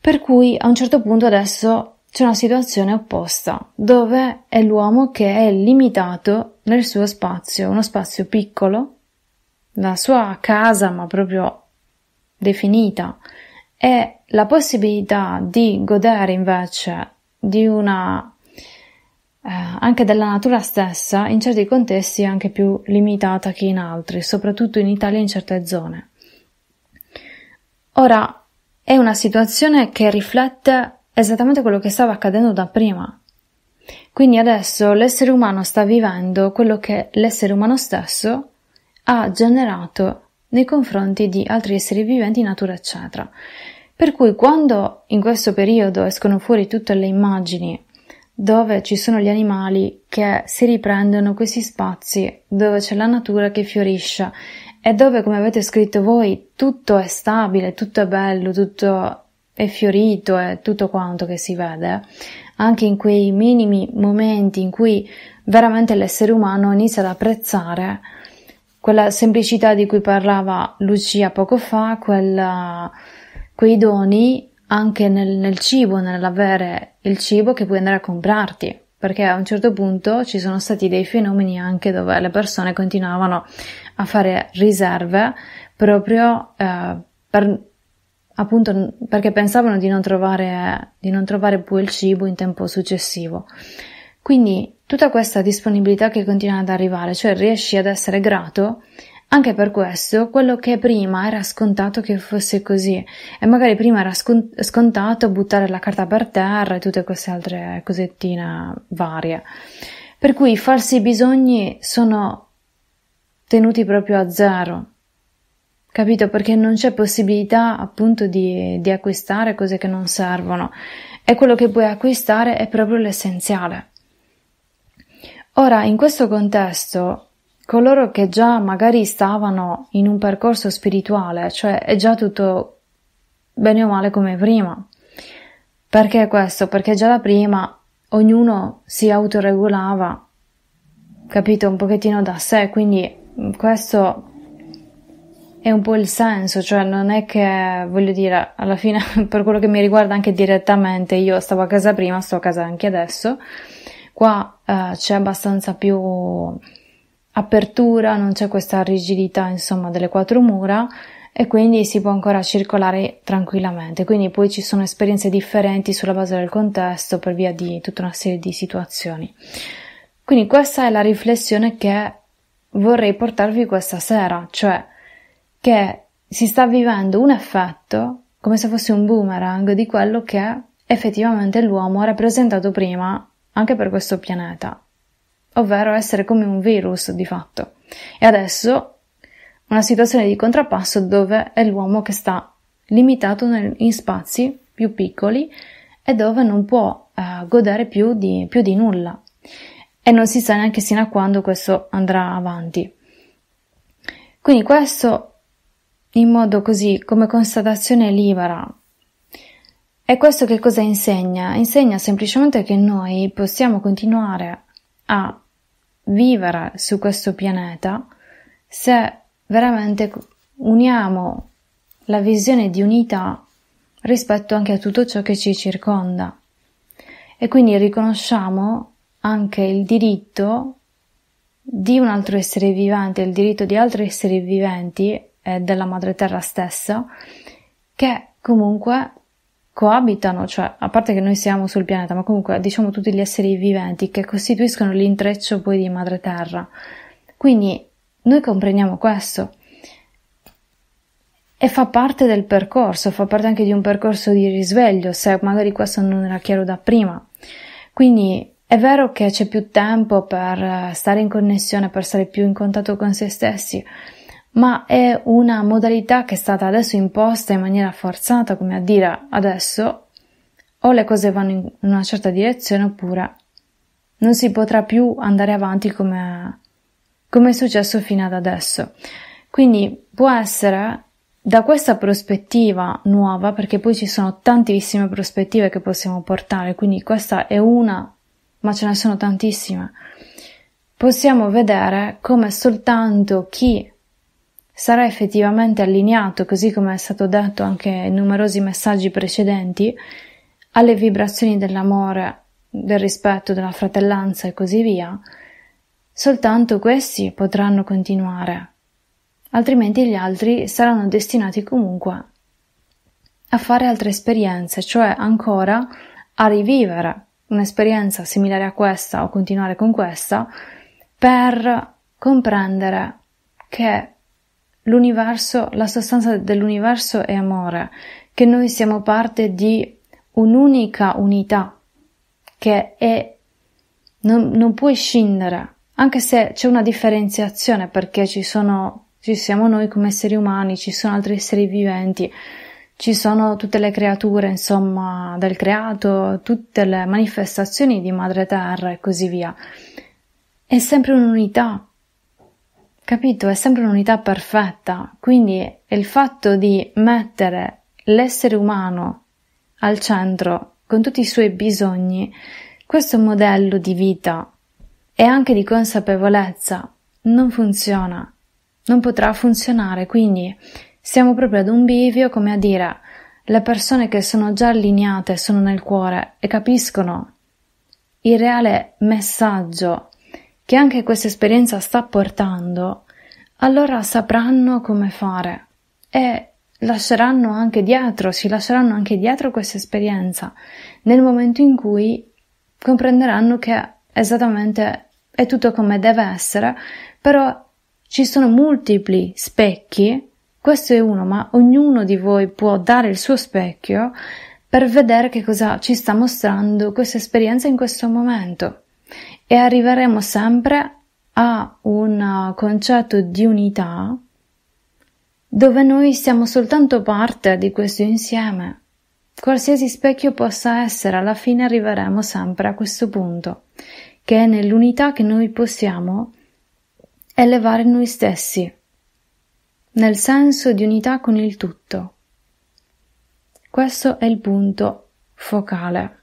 per cui a un certo punto adesso c'è una situazione opposta, dove è l'uomo che è limitato nel suo spazio, uno spazio piccolo, la sua casa, ma proprio definita, e la possibilità di godere invece di una eh, anche della natura stessa, in certi contesti è anche più limitata che in altri, soprattutto in Italia in certe zone. Ora, è una situazione che riflette esattamente quello che stava accadendo da prima. Quindi adesso l'essere umano sta vivendo quello che l'essere umano stesso ha generato nei confronti di altri esseri viventi, natura, eccetera. Per cui quando in questo periodo escono fuori tutte le immagini dove ci sono gli animali che si riprendono questi spazi, dove c'è la natura che fiorisce e dove, come avete scritto voi, tutto è stabile, tutto è bello, tutto è fiorito e tutto quanto che si vede, anche in quei minimi momenti in cui veramente l'essere umano inizia ad apprezzare quella semplicità di cui parlava Lucia poco fa, quella, quei doni anche nel, nel cibo, nell'avere il cibo che puoi andare a comprarti perché a un certo punto ci sono stati dei fenomeni anche dove le persone continuavano a fare riserve proprio eh, per, appunto perché pensavano di non, trovare, di non trovare più il cibo in tempo successivo. Quindi tutta questa disponibilità che continua ad arrivare, cioè riesci ad essere grato anche per questo, quello che prima era scontato che fosse così, e magari prima era scontato buttare la carta per terra e tutte queste altre cosettine varie. Per cui i falsi bisogni sono tenuti proprio a zero, capito? Perché non c'è possibilità appunto di, di acquistare cose che non servono e quello che puoi acquistare è proprio l'essenziale. Ora, in questo contesto, coloro che già magari stavano in un percorso spirituale, cioè è già tutto bene o male come prima. Perché questo? Perché già da prima ognuno si autoregolava, capito, un pochettino da sé, quindi questo è un po' il senso, cioè non è che voglio dire, alla fine [laughs] per quello che mi riguarda anche direttamente, io stavo a casa prima, sto a casa anche adesso, qua eh, c'è abbastanza più apertura, non c'è questa rigidità insomma delle quattro mura e quindi si può ancora circolare tranquillamente. Quindi poi ci sono esperienze differenti sulla base del contesto per via di tutta una serie di situazioni. Quindi questa è la riflessione che vorrei portarvi questa sera, cioè che si sta vivendo un effetto come se fosse un boomerang di quello che effettivamente l'uomo ha rappresentato prima anche per questo pianeta ovvero essere come un virus di fatto. E adesso una situazione di contrapasso dove è l'uomo che sta limitato nel, in spazi più piccoli e dove non può eh, godere più di, più di nulla. E non si sa neanche sino a quando questo andrà avanti. Quindi questo in modo così come constatazione libera. E questo che cosa insegna? Insegna semplicemente che noi possiamo continuare a vivere su questo pianeta se veramente uniamo la visione di unità rispetto anche a tutto ciò che ci circonda e quindi riconosciamo anche il diritto di un altro essere vivente, il diritto di altri esseri viventi e della madre terra stessa che comunque coabitano, cioè a parte che noi siamo sul pianeta, ma comunque diciamo tutti gli esseri viventi che costituiscono l'intreccio poi di madre terra. Quindi noi comprendiamo questo e fa parte del percorso, fa parte anche di un percorso di risveglio, se magari questo non era chiaro da prima. Quindi è vero che c'è più tempo per stare in connessione, per stare più in contatto con se stessi, ma è una modalità che è stata adesso imposta in maniera forzata, come a dire adesso o le cose vanno in una certa direzione oppure non si potrà più andare avanti come, come è successo fino ad adesso. Quindi può essere da questa prospettiva nuova, perché poi ci sono tantissime prospettive che possiamo portare, quindi questa è una, ma ce ne sono tantissime. Possiamo vedere come soltanto chi sarà effettivamente allineato, così come è stato detto anche in numerosi messaggi precedenti, alle vibrazioni dell'amore, del rispetto, della fratellanza e così via, soltanto questi potranno continuare, altrimenti gli altri saranno destinati comunque a fare altre esperienze, cioè ancora a rivivere un'esperienza similare a questa o continuare con questa per comprendere che l'universo, la sostanza dell'universo è amore, che noi siamo parte di un'unica unità che è, non, non puoi scindere, anche se c'è una differenziazione perché ci sono, ci siamo noi come esseri umani, ci sono altri esseri viventi, ci sono tutte le creature, insomma, del creato, tutte le manifestazioni di madre terra e così via. È sempre un'unità, Capito? È sempre un'unità perfetta. Quindi il fatto di mettere l'essere umano al centro con tutti i suoi bisogni, questo modello di vita e anche di consapevolezza non funziona, non potrà funzionare, quindi siamo proprio ad un bivio come a dire le persone che sono già allineate sono nel cuore e capiscono il reale messaggio che anche questa esperienza sta portando, allora sapranno come fare e lasceranno anche dietro, si lasceranno anche dietro questa esperienza nel momento in cui comprenderanno che esattamente è tutto come deve essere, però ci sono multipli specchi, questo è uno, ma ognuno di voi può dare il suo specchio per vedere che cosa ci sta mostrando questa esperienza in questo momento e arriveremo sempre a un eh, concetto di unità dove noi siamo soltanto parte di questo insieme. Qualsiasi specchio possa essere, alla fine arriveremo sempre a questo punto, che è nell'unità che noi possiamo elevare noi stessi, nel senso di unità con il tutto. Questo è il punto focale.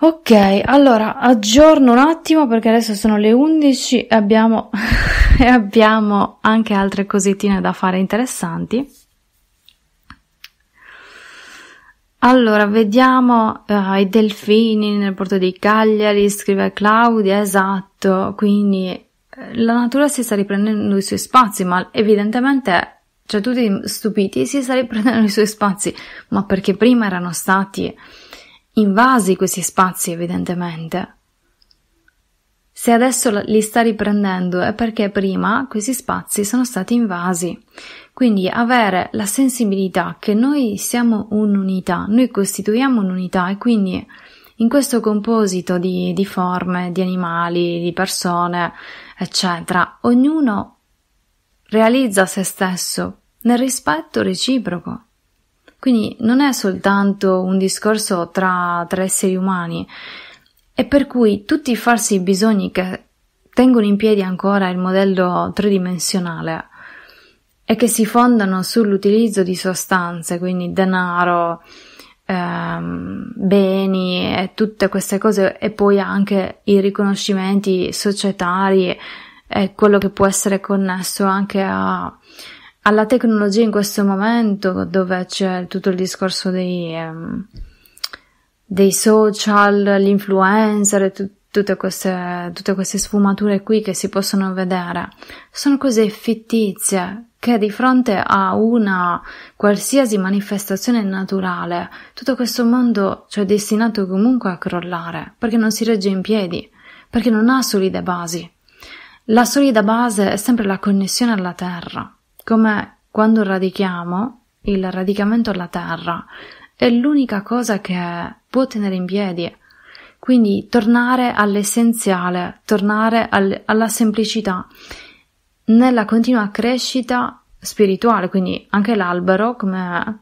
Ok, allora aggiorno un attimo perché adesso sono le 11 e abbiamo, [laughs] e abbiamo anche altre cosettine da fare interessanti. Allora, vediamo uh, i delfini nel porto di Cagliari, scrive Claudia, esatto, quindi eh, la natura si sta riprendendo i suoi spazi, ma evidentemente, cioè tutti stupiti, si sta riprendendo i suoi spazi, ma perché prima erano stati invasi questi spazi evidentemente. Se adesso li sta riprendendo è perché prima questi spazi sono stati invasi. Quindi avere la sensibilità che noi siamo un'unità, noi costituiamo un'unità e quindi in questo composito di, di forme, di animali, di persone, eccetera, ognuno realizza se stesso nel rispetto reciproco. Quindi non è soltanto un discorso tra, tra esseri umani e per cui tutti i falsi bisogni che tengono in piedi ancora il modello tridimensionale e che si fondano sull'utilizzo di sostanze, quindi denaro, ehm, beni e tutte queste cose, e poi anche i riconoscimenti societari e quello che può essere connesso anche a alla tecnologia in questo momento, dove c'è tutto il discorso dei, um, dei social, l'influencer e tutto. Tutte queste, tutte queste, sfumature qui che si possono vedere sono cose fittizie che di fronte a una qualsiasi manifestazione naturale tutto questo mondo cioè, è destinato comunque a crollare perché non si regge in piedi, perché non ha solide basi. La solida base è sempre la connessione alla terra. Siccome quando radichiamo, il radicamento alla terra, è l'unica cosa che può tenere in piedi. Quindi tornare all'essenziale, tornare al, alla semplicità, nella continua crescita spirituale, quindi anche l'albero, come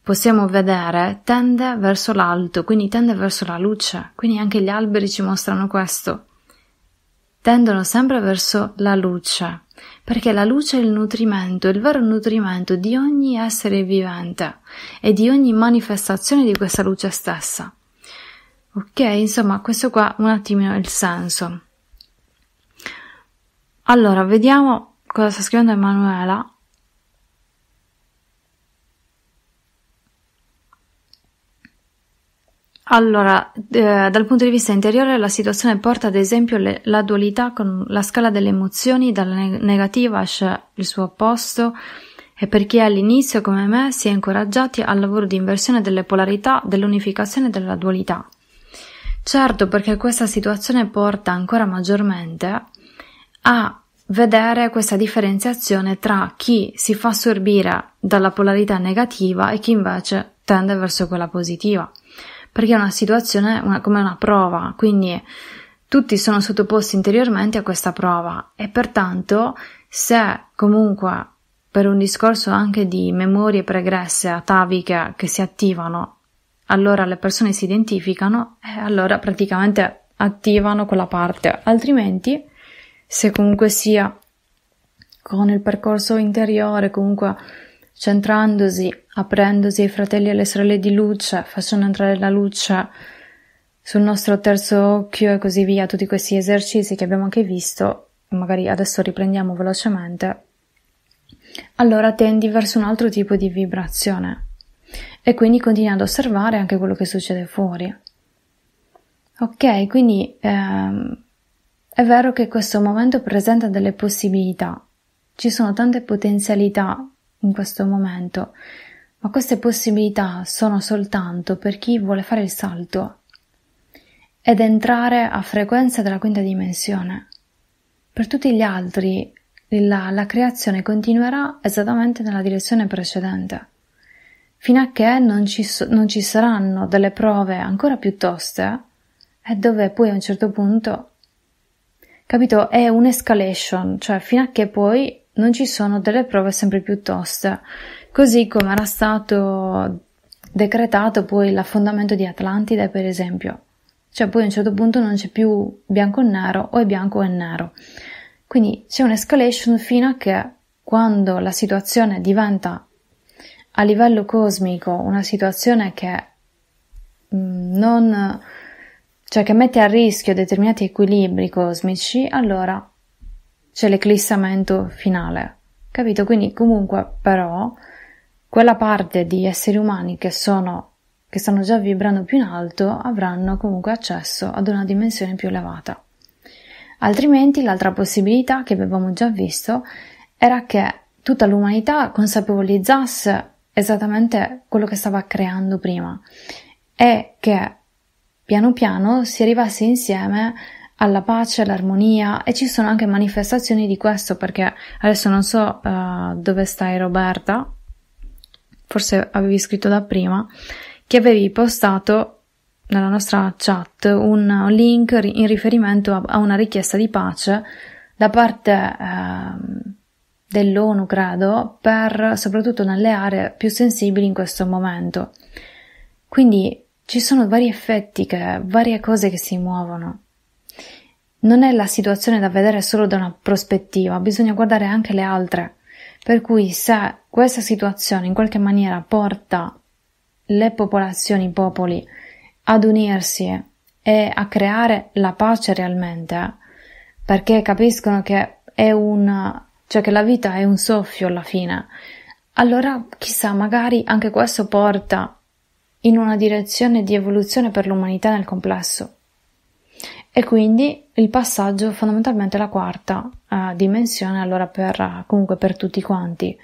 possiamo vedere, tende verso l'alto, quindi tende verso la luce, quindi anche gli alberi ci mostrano questo, tendono sempre verso la luce perché la luce è il nutrimento, il vero nutrimento di ogni essere vivente e di ogni manifestazione di questa luce stessa. Ok, insomma, questo qua un attimino è il senso. Allora, vediamo cosa sta scrivendo Emanuela Allora, eh, dal punto di vista interiore la situazione porta ad esempio le, la dualità con la scala delle emozioni, dalla negativa c'è il suo opposto e per chi è all'inizio come me si è incoraggiati al lavoro di inversione delle polarità, dell'unificazione della dualità. Certo perché questa situazione porta ancora maggiormente a vedere questa differenziazione tra chi si fa assorbire dalla polarità negativa e chi invece tende verso quella positiva perché è una situazione una, come una prova, quindi tutti sono sottoposti interiormente a questa prova e pertanto se comunque per un discorso anche di memorie pregresse ataviche che si attivano, allora le persone si identificano e allora praticamente attivano quella parte, altrimenti se comunque sia con il percorso interiore, comunque centrandosi aprendosi ai fratelli e alle sorelle di luce, facendo entrare la luce sul nostro terzo occhio e così via, tutti questi esercizi che abbiamo anche visto, magari adesso riprendiamo velocemente, allora tendi verso un altro tipo di vibrazione e quindi continui ad osservare anche quello che succede fuori. Ok, quindi ehm, è vero che questo momento presenta delle possibilità, ci sono tante potenzialità in questo momento ma queste possibilità sono soltanto per chi vuole fare il salto ed entrare a frequenza della quinta dimensione. Per tutti gli altri la, la creazione continuerà esattamente nella direzione precedente, fino a che non ci, non ci saranno delle prove ancora più toste e dove poi a un certo punto, capito, è un'escalation, cioè fino a che poi non ci sono delle prove sempre più toste così come era stato decretato poi l'affondamento di Atlantide, per esempio. Cioè poi a un certo punto non c'è più bianco e nero o è bianco e nero. Quindi c'è un'escalation fino a che quando la situazione diventa a livello cosmico una situazione che mm, non cioè che mette a rischio determinati equilibri cosmici, allora c'è l'eclissamento finale. Capito? Quindi comunque però quella parte di esseri umani che sono che stanno già vibrando più in alto avranno comunque accesso ad una dimensione più elevata. Altrimenti l'altra possibilità che avevamo già visto era che tutta l'umanità consapevolizzasse esattamente quello che stava creando prima e che piano piano si arrivasse insieme alla pace, all'armonia e ci sono anche manifestazioni di questo perché adesso non so uh, dove stai Roberta, forse avevi scritto da prima, che avevi postato nella nostra chat un link in riferimento a una richiesta di pace da parte eh, dell'ONU, credo, per soprattutto nelle aree più sensibili in questo momento. Quindi ci sono vari effetti, che, varie cose che si muovono. Non è la situazione da vedere solo da una prospettiva, bisogna guardare anche le altre. Per cui se questa situazione in qualche maniera porta le popolazioni, i popoli ad unirsi e a creare la pace realmente, perché capiscono che è un cioè che la vita è un soffio alla fine. Allora, chissà, magari anche questo porta in una direzione di evoluzione per l'umanità nel complesso. E quindi il passaggio fondamentalmente la quarta uh, dimensione, allora per, uh, comunque per tutti quanti.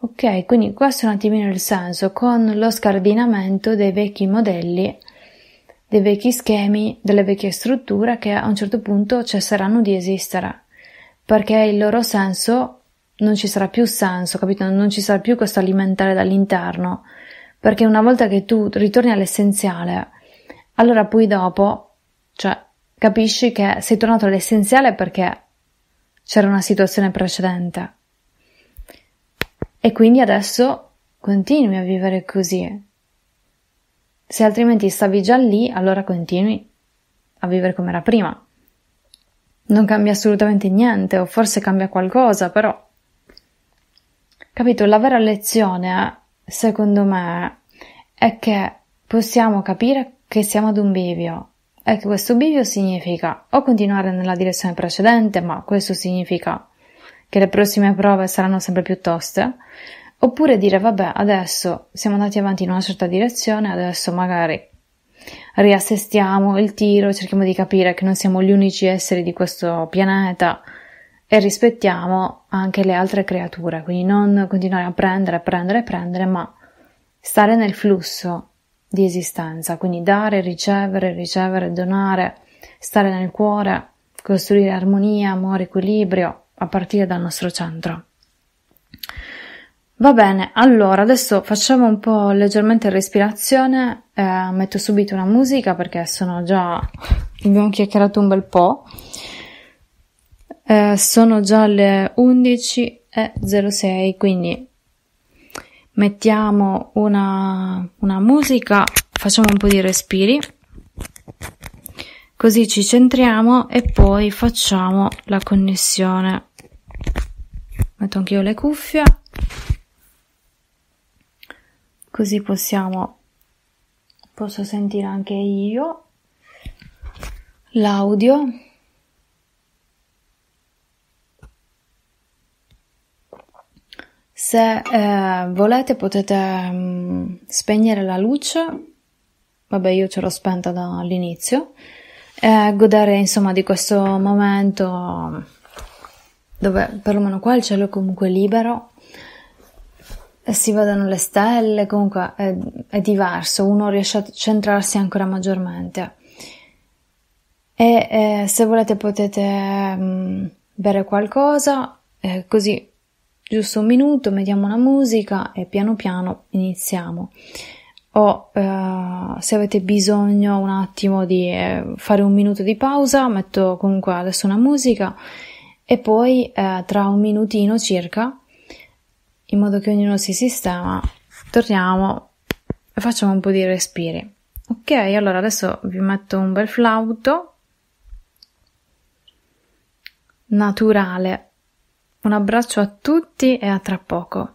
Ok, quindi questo è un attimino il senso, con lo scardinamento dei vecchi modelli, dei vecchi schemi, delle vecchie strutture che a un certo punto cesseranno di esistere, perché il loro senso non ci sarà più senso, capito? Non ci sarà più questo alimentare dall'interno, perché una volta che tu ritorni all'essenziale, allora poi dopo cioè, capisci che sei tornato all'essenziale perché c'era una situazione precedente. E quindi adesso continui a vivere così. Se altrimenti stavi già lì, allora continui a vivere come era prima. Non cambia assolutamente niente, o forse cambia qualcosa, però. Capito? La vera lezione, eh, secondo me, è che possiamo capire che siamo ad un bivio è che questo bivio significa o continuare nella direzione precedente, ma questo significa che le prossime prove saranno sempre più toste, oppure dire vabbè, adesso siamo andati avanti in una certa direzione, adesso magari riassestiamo il tiro, cerchiamo di capire che non siamo gli unici esseri di questo pianeta e rispettiamo anche le altre creature, quindi non continuare a prendere, prendere, prendere, ma stare nel flusso di esistenza, quindi dare, ricevere, ricevere, donare, stare nel cuore, costruire armonia, amore, equilibrio a partire dal nostro centro. Va bene, allora adesso facciamo un po' leggermente respirazione, eh, metto subito una musica perché sono già... abbiamo chiacchierato un bel po'. Eh, sono già le 11.06, quindi mettiamo una, una musica, facciamo un po' di respiri, così ci centriamo e poi facciamo la connessione. Metto anch'io le cuffie, così possiamo, posso sentire anche io l'audio. Se eh, volete potete mh, mm, spegnere la luce, vabbè io ce l'ho spenta dall'inizio, e godere insomma di questo momento mm, dove perlomeno qua il cielo è comunque libero si vedono le stelle, comunque è, è, diverso, uno riesce a centrarsi ancora maggiormente. E eh, se volete potete mh, mm, bere qualcosa, eh, così giusto un minuto, mettiamo una musica e piano piano iniziamo. O eh, se avete bisogno un attimo di eh, fare un minuto di pausa, metto comunque adesso una musica e poi eh, tra un minutino circa, in modo che ognuno si sistema, torniamo e facciamo un po' di respiri. Ok, allora adesso vi metto un bel flauto naturale un abbraccio a tutti e a tra poco.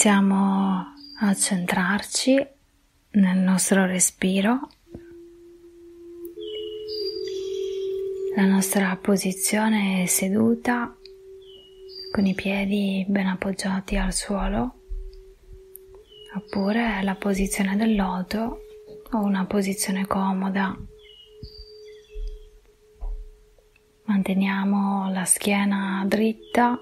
Iniziamo a centrarci nel nostro respiro, la nostra posizione è seduta con i piedi ben appoggiati al suolo oppure la posizione del loto o una posizione comoda. Manteniamo la schiena dritta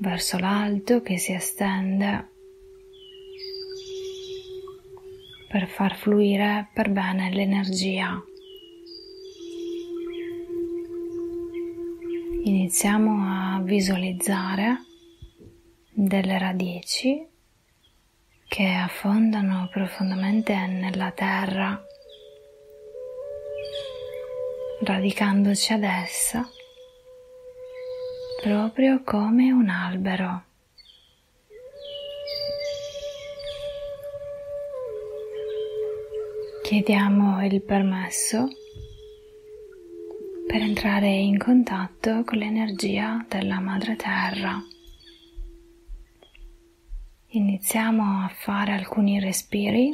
verso l'alto che si estende per far fluire per bene l'energia. Iniziamo a visualizzare delle radici che affondano profondamente nella terra, radicandoci ad essa proprio come un albero. Chiediamo il permesso per entrare in contatto con l'energia della madre terra. Iniziamo a fare alcuni respiri,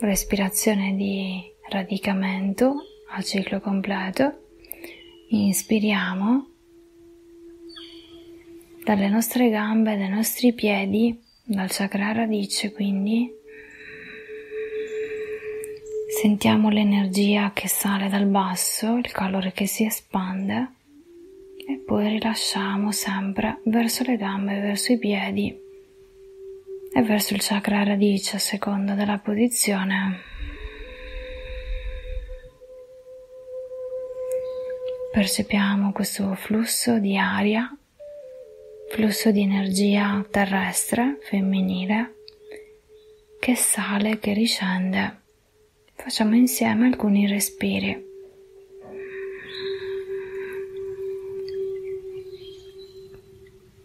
respirazione di radicamento al ciclo completo. Inspiriamo dalle nostre gambe, dai nostri piedi, dal chakra radice quindi, sentiamo l'energia che sale dal basso, il calore che si espande e poi rilasciamo sempre verso le gambe, verso i piedi e verso il chakra radice a seconda della posizione. Percepiamo questo flusso di aria flusso di energia terrestre femminile che sale, che riscende. Facciamo insieme alcuni respiri.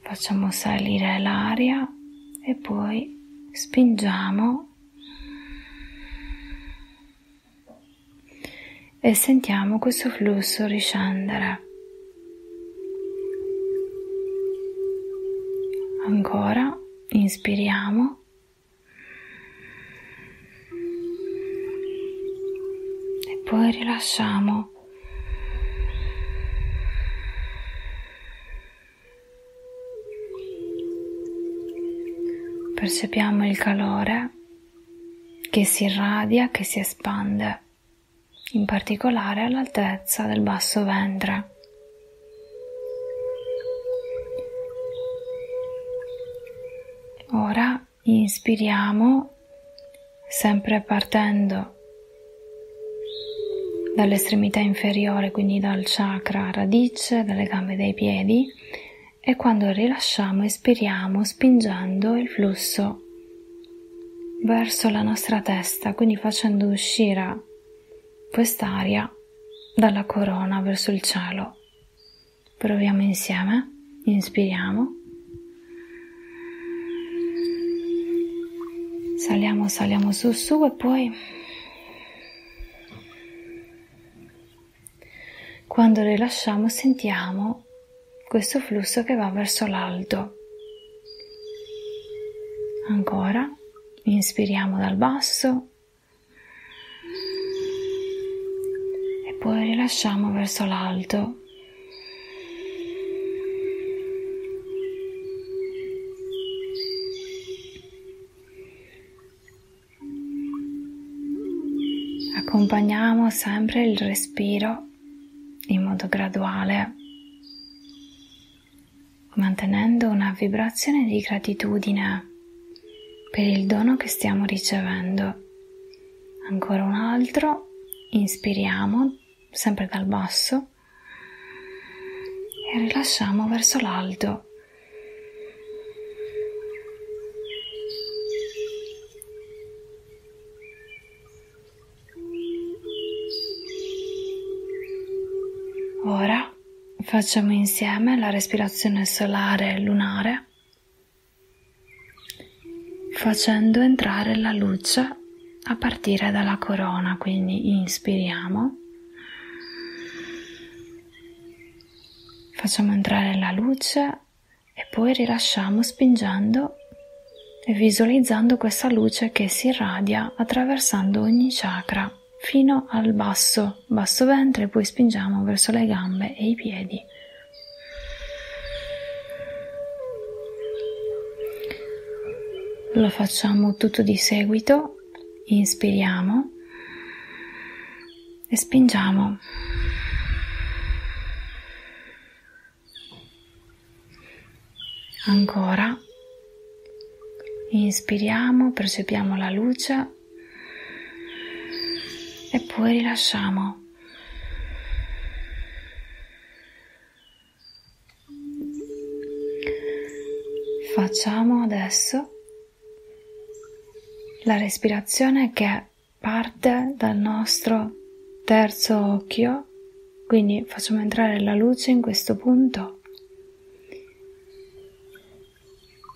Facciamo salire l'aria e poi spingiamo e sentiamo questo flusso riscendere. ancora, inspiriamo. E poi rilasciamo. Percepiamo il calore che si irradia, che si espande, in particolare all'altezza del basso ventre. Ora inspiriamo sempre partendo dall'estremità inferiore, quindi dal chakra radice, dalle gambe dei piedi e quando rilasciamo espiriamo spingendo il flusso verso la nostra testa, quindi facendo uscire quest'aria dalla corona verso il cielo. Proviamo insieme, inspiriamo. saliamo, saliamo su, su e poi quando rilasciamo sentiamo questo flusso che va verso l'alto. Ancora, inspiriamo dal basso e poi rilasciamo verso l'alto. accompagniamo sempre il respiro in modo graduale, mantenendo una vibrazione di gratitudine per il dono che stiamo ricevendo. Ancora un altro, inspiriamo sempre dal basso e rilasciamo verso l'alto. Facciamo insieme la respirazione solare e lunare facendo entrare la luce a partire dalla corona, quindi inspiriamo. Facciamo entrare la luce e poi rilasciamo spingendo e visualizzando questa luce che si irradia attraversando ogni chakra fino al basso, basso ventre, poi spingiamo verso le gambe e i piedi. Lo facciamo tutto di seguito, inspiriamo e spingiamo. Ancora, inspiriamo, percepiamo la luce e poi rilasciamo. Facciamo adesso la respirazione che parte dal nostro terzo occhio, quindi facciamo entrare la luce in questo punto.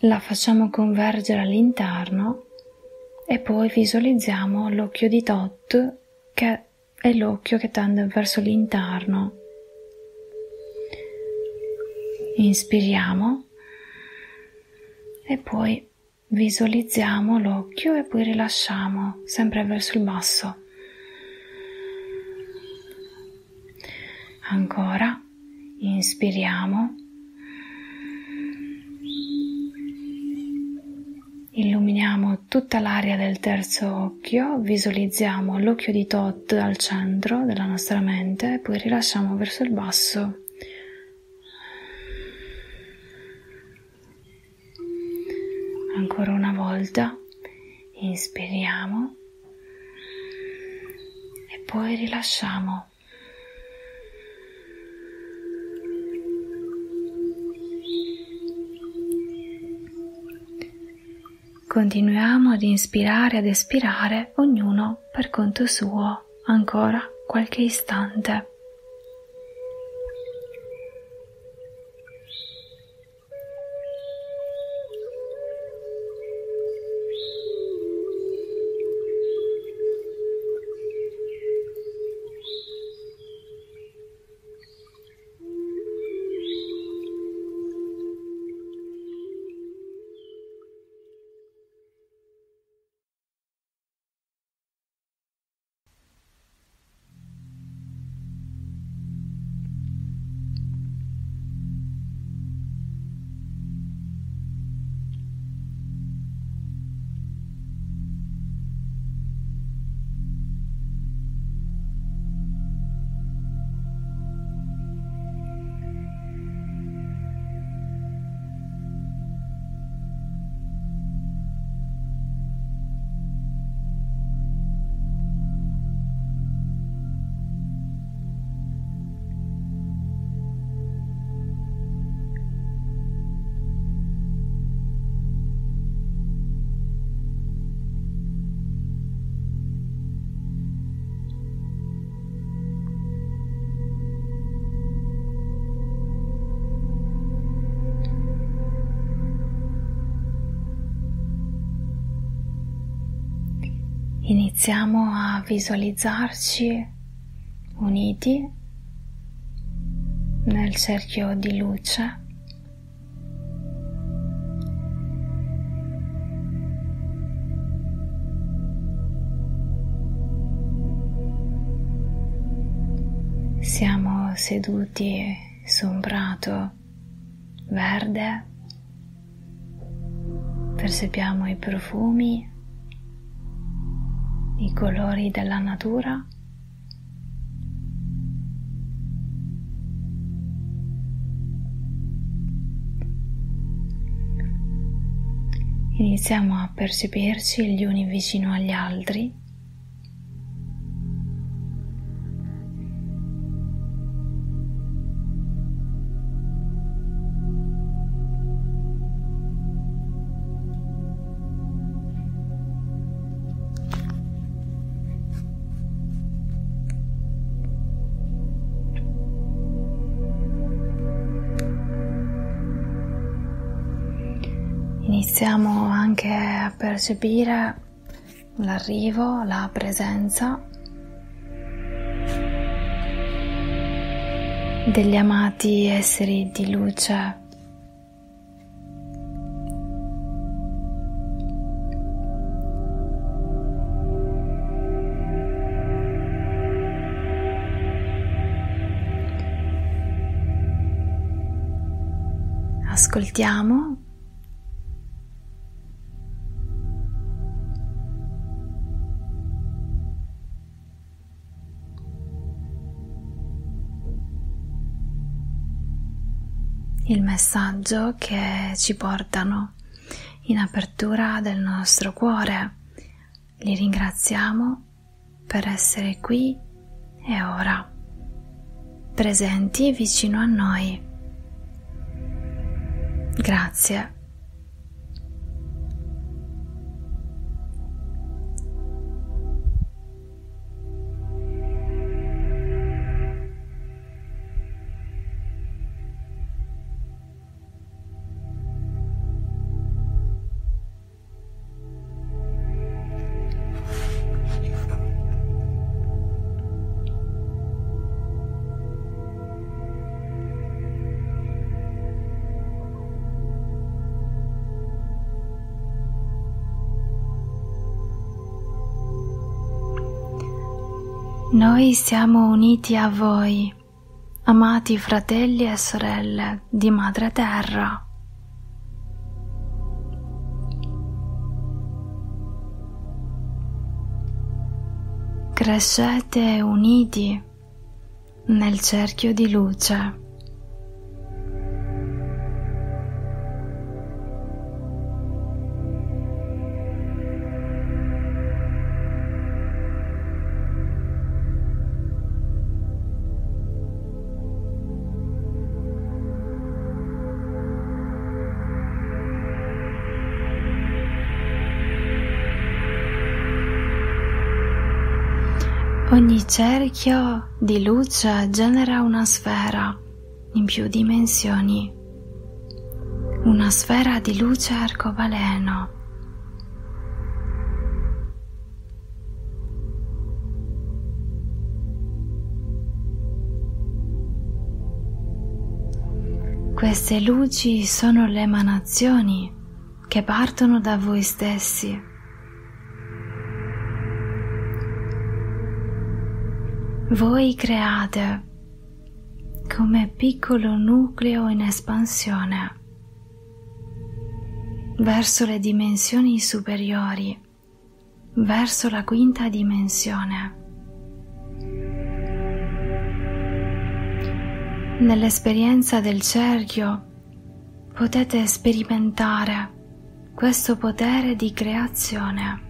La facciamo convergere all'interno e poi visualizziamo l'occhio di Tot che è l'occhio che tende verso l'interno. Inspiriamo e poi visualizziamo l'occhio e poi rilasciamo sempre verso il basso. Ancora inspiriamo Illuminiamo tutta l'area del terzo occhio, visualizziamo l'occhio di Tot al centro della nostra mente, e poi rilasciamo verso il basso. Ancora una volta, inspiriamo e poi rilasciamo. Continuiamo ad inspirare ed espirare ognuno per conto suo ancora qualche istante. iniziamo a visualizzarci uniti nel cerchio di luce. Siamo seduti su un prato verde, percepiamo i profumi i colori della natura iniziamo a percepirci gli uni vicino agli altri iniziamo anche a percepire l'arrivo, la presenza degli amati esseri di luce. Ascoltiamo messaggio che ci portano in apertura del nostro cuore. Li ringraziamo per essere qui e ora, presenti vicino a noi. Grazie Noi siamo uniti a voi, amati fratelli e sorelle di Madre Terra. Crescete uniti nel cerchio di luce. Il cerchio di luce genera una sfera in più dimensioni, una sfera di luce arcobaleno. Queste luci sono le emanazioni che partono da voi stessi voi create come piccolo nucleo in espansione verso le dimensioni superiori, verso la quinta dimensione. Nell'esperienza del cerchio potete sperimentare questo potere di creazione.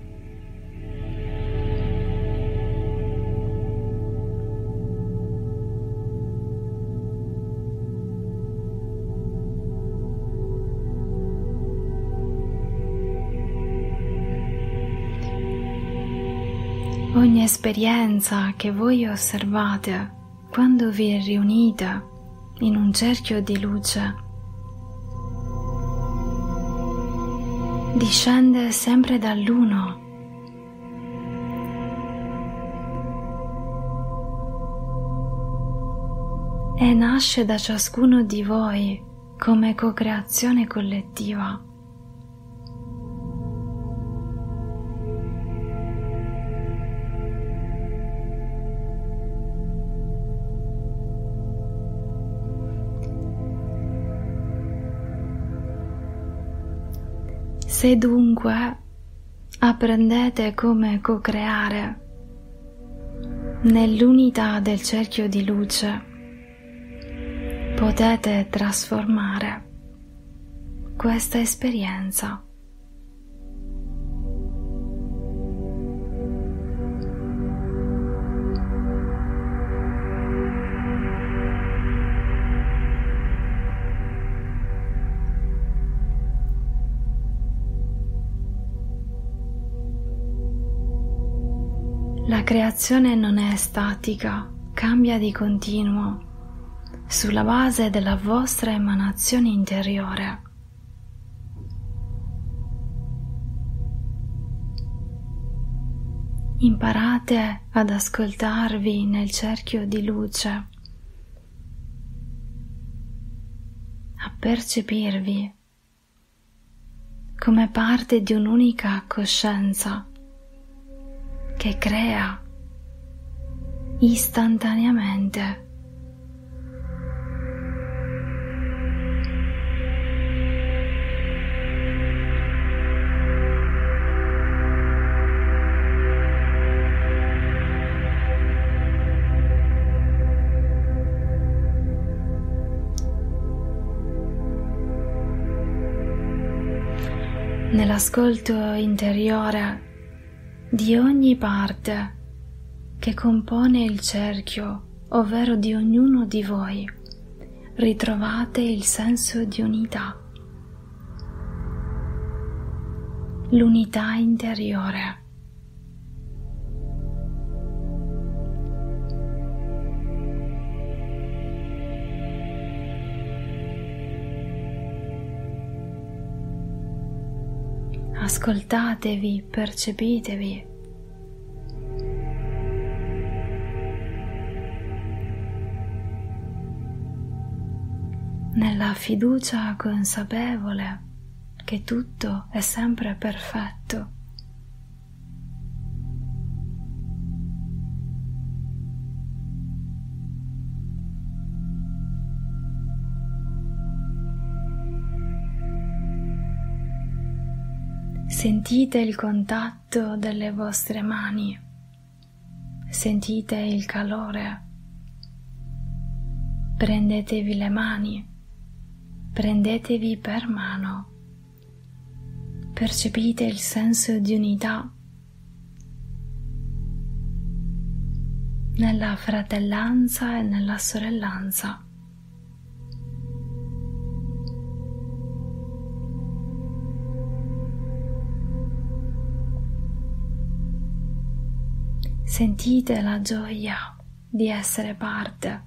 esperienza che voi osservate quando vi riunite in un cerchio di luce discende sempre dall'uno. E nasce da ciascuno di voi come co-creazione collettiva. Se dunque apprendete come co-creare nell'unità del cerchio di luce, potete trasformare questa esperienza creazione non è statica, cambia di continuo sulla base della vostra emanazione interiore. Imparate ad ascoltarvi nel cerchio di luce, a percepirvi come parte di un'unica coscienza che crea istantaneamente. Nell'ascolto interiore di ogni parte che compone il cerchio, ovvero di ognuno di voi, ritrovate il senso di unità, l'unità interiore. ascoltatevi, percepitevi. nella fiducia consapevole che tutto è sempre perfetto. Sentite il contatto delle vostre mani, sentite il calore. Prendetevi le mani, prendetevi per mano. Percepite il senso di unità nella fratellanza e nella sorellanza. Sentite la gioia di essere parte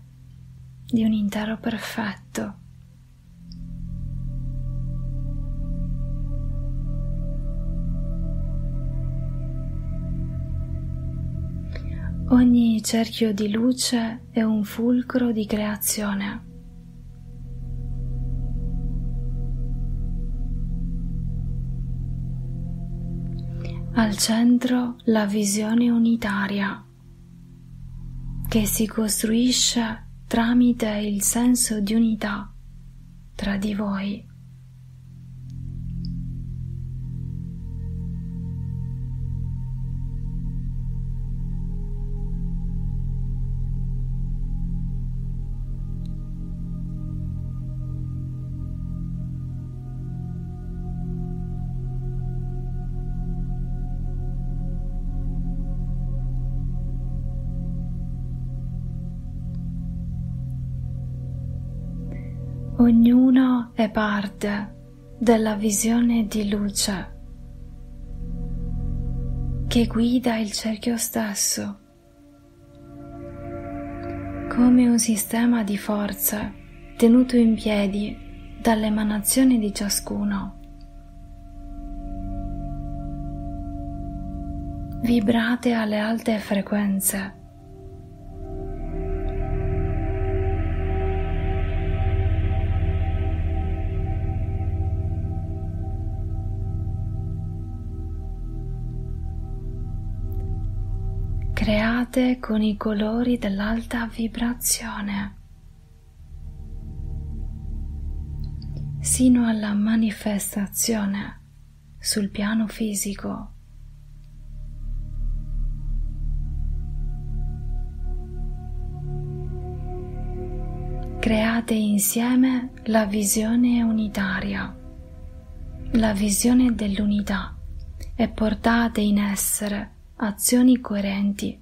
di un intero perfetto. Ogni cerchio di luce è un fulcro di creazione. Al centro la visione unitaria che si costruisce tramite il senso di unità tra di voi. Ognuno è parte della visione di luce che guida il cerchio stesso come un sistema di forze tenuto in piedi dall'emanazione di ciascuno. Vibrate alle alte frequenze create con i colori dell'alta vibrazione sino alla manifestazione sul piano fisico. Create insieme la visione unitaria, la visione dell'unità e portate in essere azioni coerenti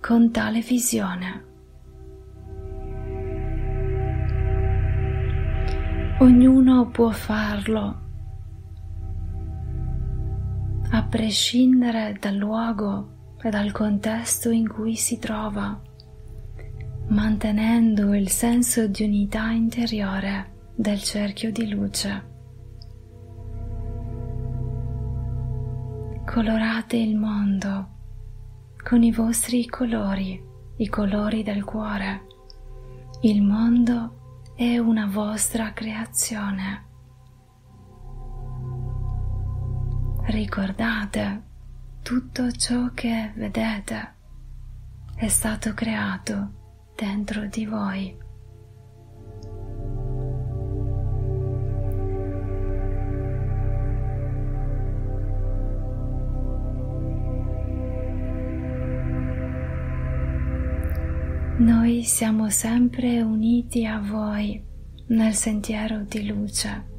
con tale visione. Ognuno può farlo, a prescindere dal luogo e dal contesto in cui si trova, mantenendo il senso di unità interiore del cerchio di luce. colorate il mondo con i vostri colori, i colori del cuore. Il mondo è una vostra creazione. Ricordate, tutto ciò che vedete è stato creato dentro di voi. Noi siamo sempre uniti a voi nel sentiero di luce.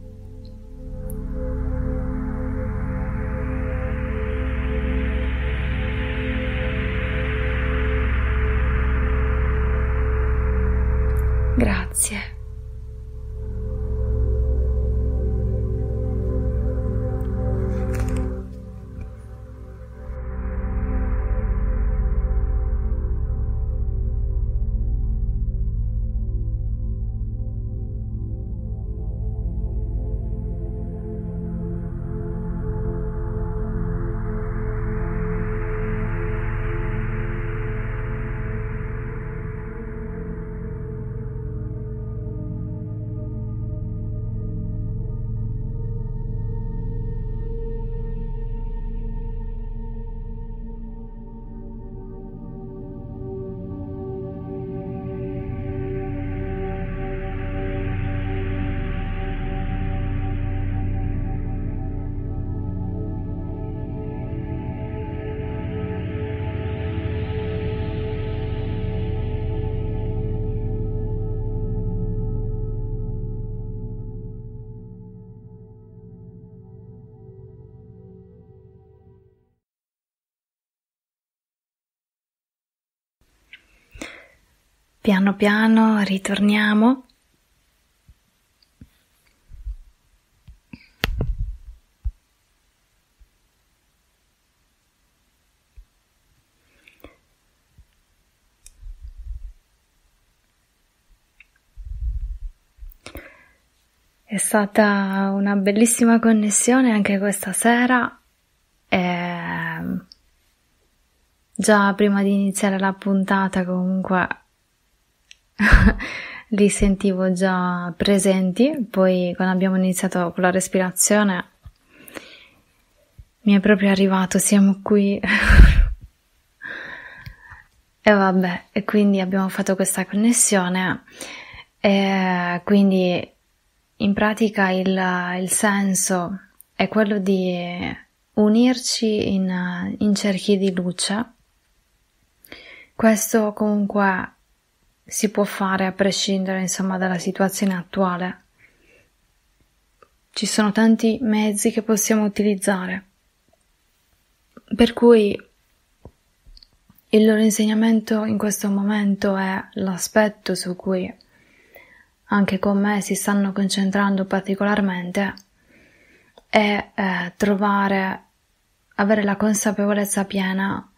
Piano piano ritorniamo. È stata una bellissima connessione anche questa sera e mm, già prima di iniziare la puntata comunque li sentivo già presenti, poi quando abbiamo iniziato con la respirazione mi è proprio arrivato siamo qui e vabbè e quindi abbiamo fatto questa connessione e quindi in pratica il, il senso è quello di unirci in, in cerchi di luce questo comunque si può fare a prescindere insomma dalla situazione attuale. Ci sono tanti mezzi che possiamo utilizzare. Per cui il loro insegnamento in questo momento è l'aspetto su cui anche con me si stanno concentrando particolarmente è eh, trovare, avere la consapevolezza piena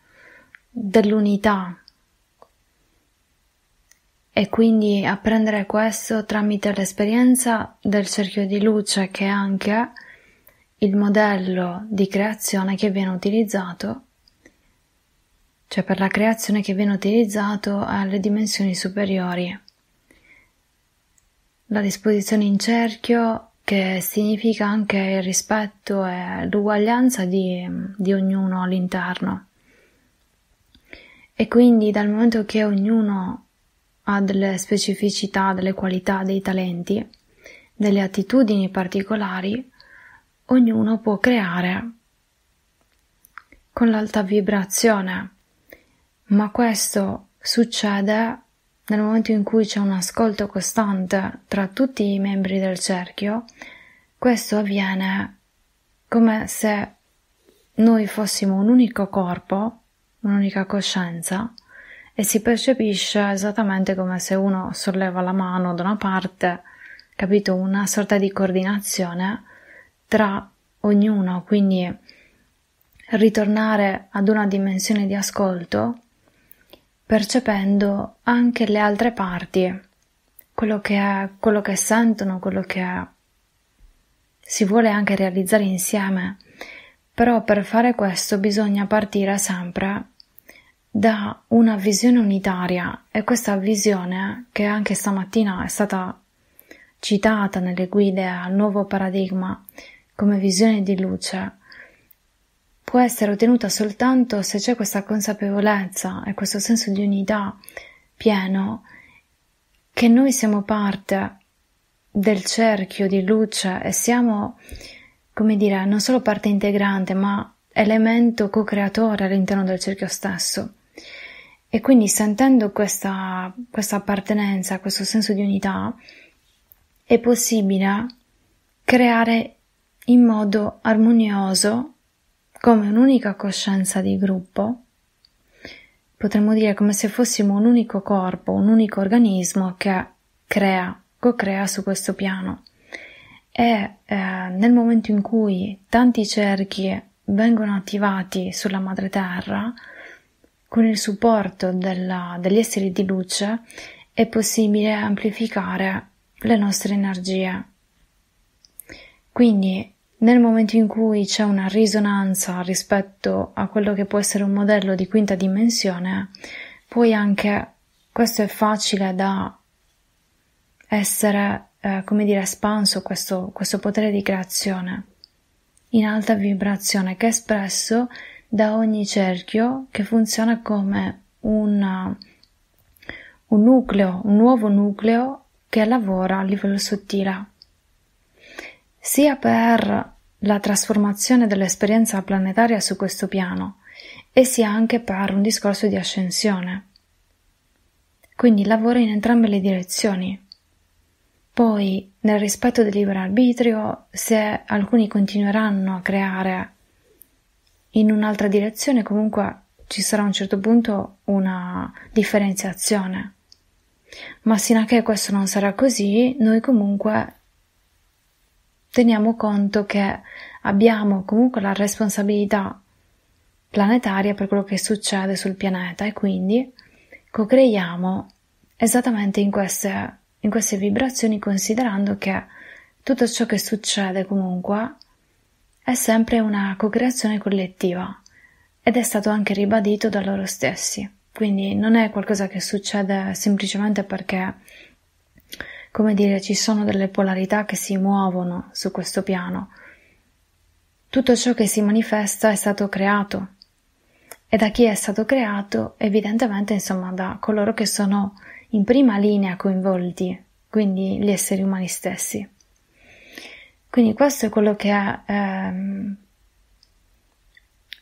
dell'unità e quindi apprendere questo tramite l'esperienza del cerchio di luce che è anche il modello di creazione che viene utilizzato, cioè per la creazione che viene utilizzato alle dimensioni superiori. La disposizione in cerchio che significa anche il rispetto e l'uguaglianza di, di ognuno all'interno. E quindi dal momento che ognuno ha delle specificità, delle qualità, dei talenti, delle attitudini particolari, ognuno può creare con l'alta vibrazione, ma questo succede nel momento in cui c'è un ascolto costante tra tutti i membri del cerchio, questo avviene come se noi fossimo un unico corpo, un'unica coscienza, e si percepisce esattamente come se uno solleva la mano da una parte, capito? Una sorta di coordinazione tra ognuno, quindi ritornare ad una dimensione di ascolto percependo anche le altre parti, quello che, quello che sentono, quello che si vuole anche realizzare insieme. Però per fare questo bisogna partire sempre da una visione unitaria e questa visione, che anche stamattina è stata citata nelle guide al nuovo paradigma come visione di luce, può essere ottenuta soltanto se c'è questa consapevolezza e questo senso di unità pieno che noi siamo parte del cerchio di luce e siamo, come dire, non solo parte integrante, ma elemento co-creatore all'interno del cerchio stesso. E quindi sentendo questa, questa appartenenza, questo senso di unità, è possibile creare in modo armonioso, come un'unica coscienza di gruppo, potremmo dire come se fossimo un unico corpo, un unico organismo che crea, co-crea su questo piano. E eh, nel momento in cui tanti cerchi vengono attivati sulla madre terra, con il supporto della, degli esseri di luce è possibile amplificare le nostre energie. Quindi nel momento in cui c'è una risonanza rispetto a quello che può essere un modello di quinta dimensione, poi anche questo è facile da essere, eh, come dire, espanso questo, questo potere di creazione in alta vibrazione che è espresso da ogni cerchio che funziona come una, un nucleo, un nuovo nucleo che lavora a livello sottile, sia per la trasformazione dell'esperienza planetaria su questo piano, e sia anche per un discorso di ascensione. Quindi lavora in entrambe le direzioni. Poi, nel rispetto del libero arbitrio, se alcuni continueranno a creare in un'altra direzione comunque ci sarà a un certo punto una differenziazione. Ma sino a che questo non sarà così, noi comunque teniamo conto che abbiamo comunque la responsabilità planetaria per quello che succede sul pianeta e quindi co-creiamo esattamente in queste, in queste vibrazioni considerando che tutto ciò che succede comunque è sempre una co-creazione collettiva ed è stato anche ribadito da loro stessi. Quindi non è qualcosa che succede semplicemente perché, come dire, ci sono delle polarità che si muovono su questo piano. Tutto ciò che si manifesta è stato creato e da chi è stato creato, evidentemente, insomma, da coloro che sono in prima linea coinvolti, quindi gli esseri umani stessi. Quindi questo è quello che ehm,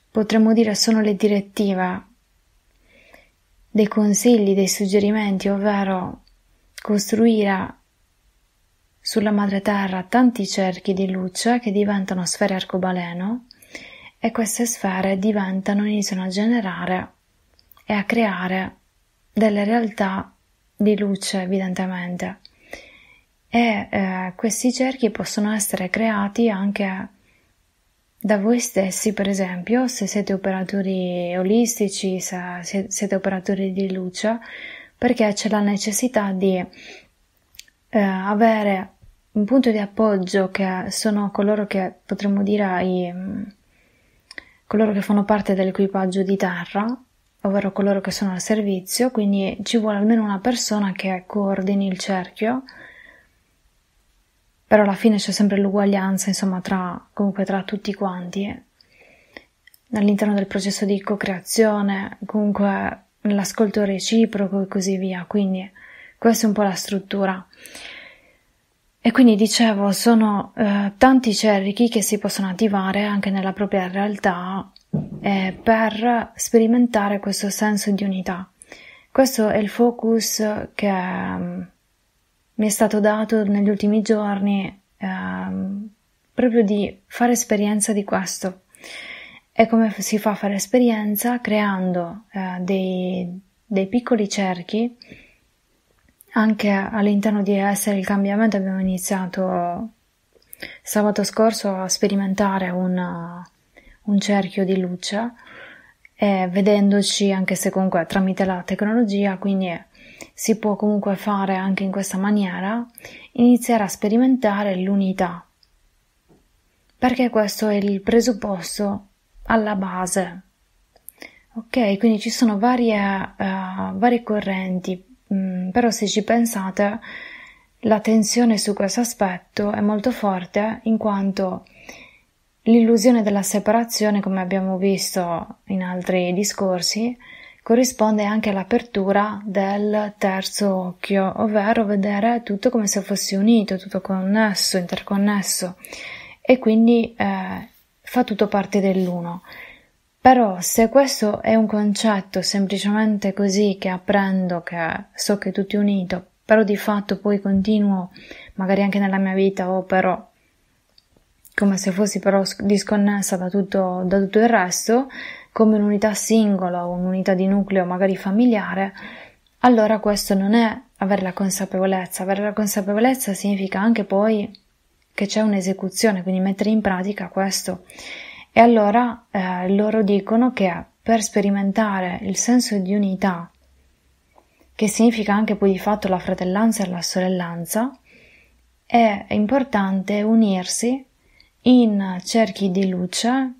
potremmo dire sono le direttive, dei consigli, dei suggerimenti, ovvero costruire sulla madre terra tanti cerchi di luce che diventano sfere arcobaleno e queste sfere diventano, iniziano a generare e a creare delle realtà di luce evidentemente e eh, questi cerchi possono essere creati anche da voi stessi, per esempio, se siete operatori olistici, se, siete operatori di luce, perché c'è la necessità di eh, avere un punto di appoggio che sono coloro che potremmo dire i, mm, coloro che fanno parte dell'equipaggio di terra, ovvero coloro che sono al servizio, quindi ci vuole almeno una persona che coordini il cerchio però alla fine c'è sempre l'uguaglianza, insomma, tra, comunque tra tutti quanti. All'interno del processo di co-creazione, comunque l'ascolto reciproco e così via, quindi questa è un po' la struttura. E quindi dicevo, sono eh, tanti cerchi che si possono attivare anche nella propria realtà eh, per sperimentare questo senso di unità. Questo è il focus che mm, mi è stato dato negli ultimi giorni ehm, proprio di fare esperienza di questo. E come si fa a fare esperienza? Creando eh, dei, dei piccoli cerchi anche all'interno di essere il cambiamento abbiamo iniziato sabato scorso a sperimentare una, un cerchio di luce eh, vedendoci anche se comunque tramite la tecnologia quindi si può comunque fare anche in questa maniera, iniziare a sperimentare l'unità, perché questo è il presupposto alla base. Ok, quindi ci sono varie, uh, varie correnti, mm, però se ci pensate la tensione su questo aspetto è molto forte in quanto l'illusione della separazione, come abbiamo visto in altri discorsi, corrisponde anche all'apertura del terzo occhio, ovvero vedere tutto come se fosse unito, tutto connesso, interconnesso e quindi eh, fa tutto parte dell'uno. Però se questo è un concetto semplicemente così che apprendo, che so che è tutto unito, però di fatto poi continuo magari anche nella mia vita o però come se fossi però disconnessa da tutto, da tutto il resto, come un'unità singola o un'unità di nucleo magari familiare, allora questo non è avere la consapevolezza. Avere la consapevolezza significa anche poi che c'è un'esecuzione, quindi mettere in pratica questo. E allora eh, loro dicono che per sperimentare il senso di unità, che significa anche poi di fatto la fratellanza e la sorellanza, è importante unirsi in cerchi di luce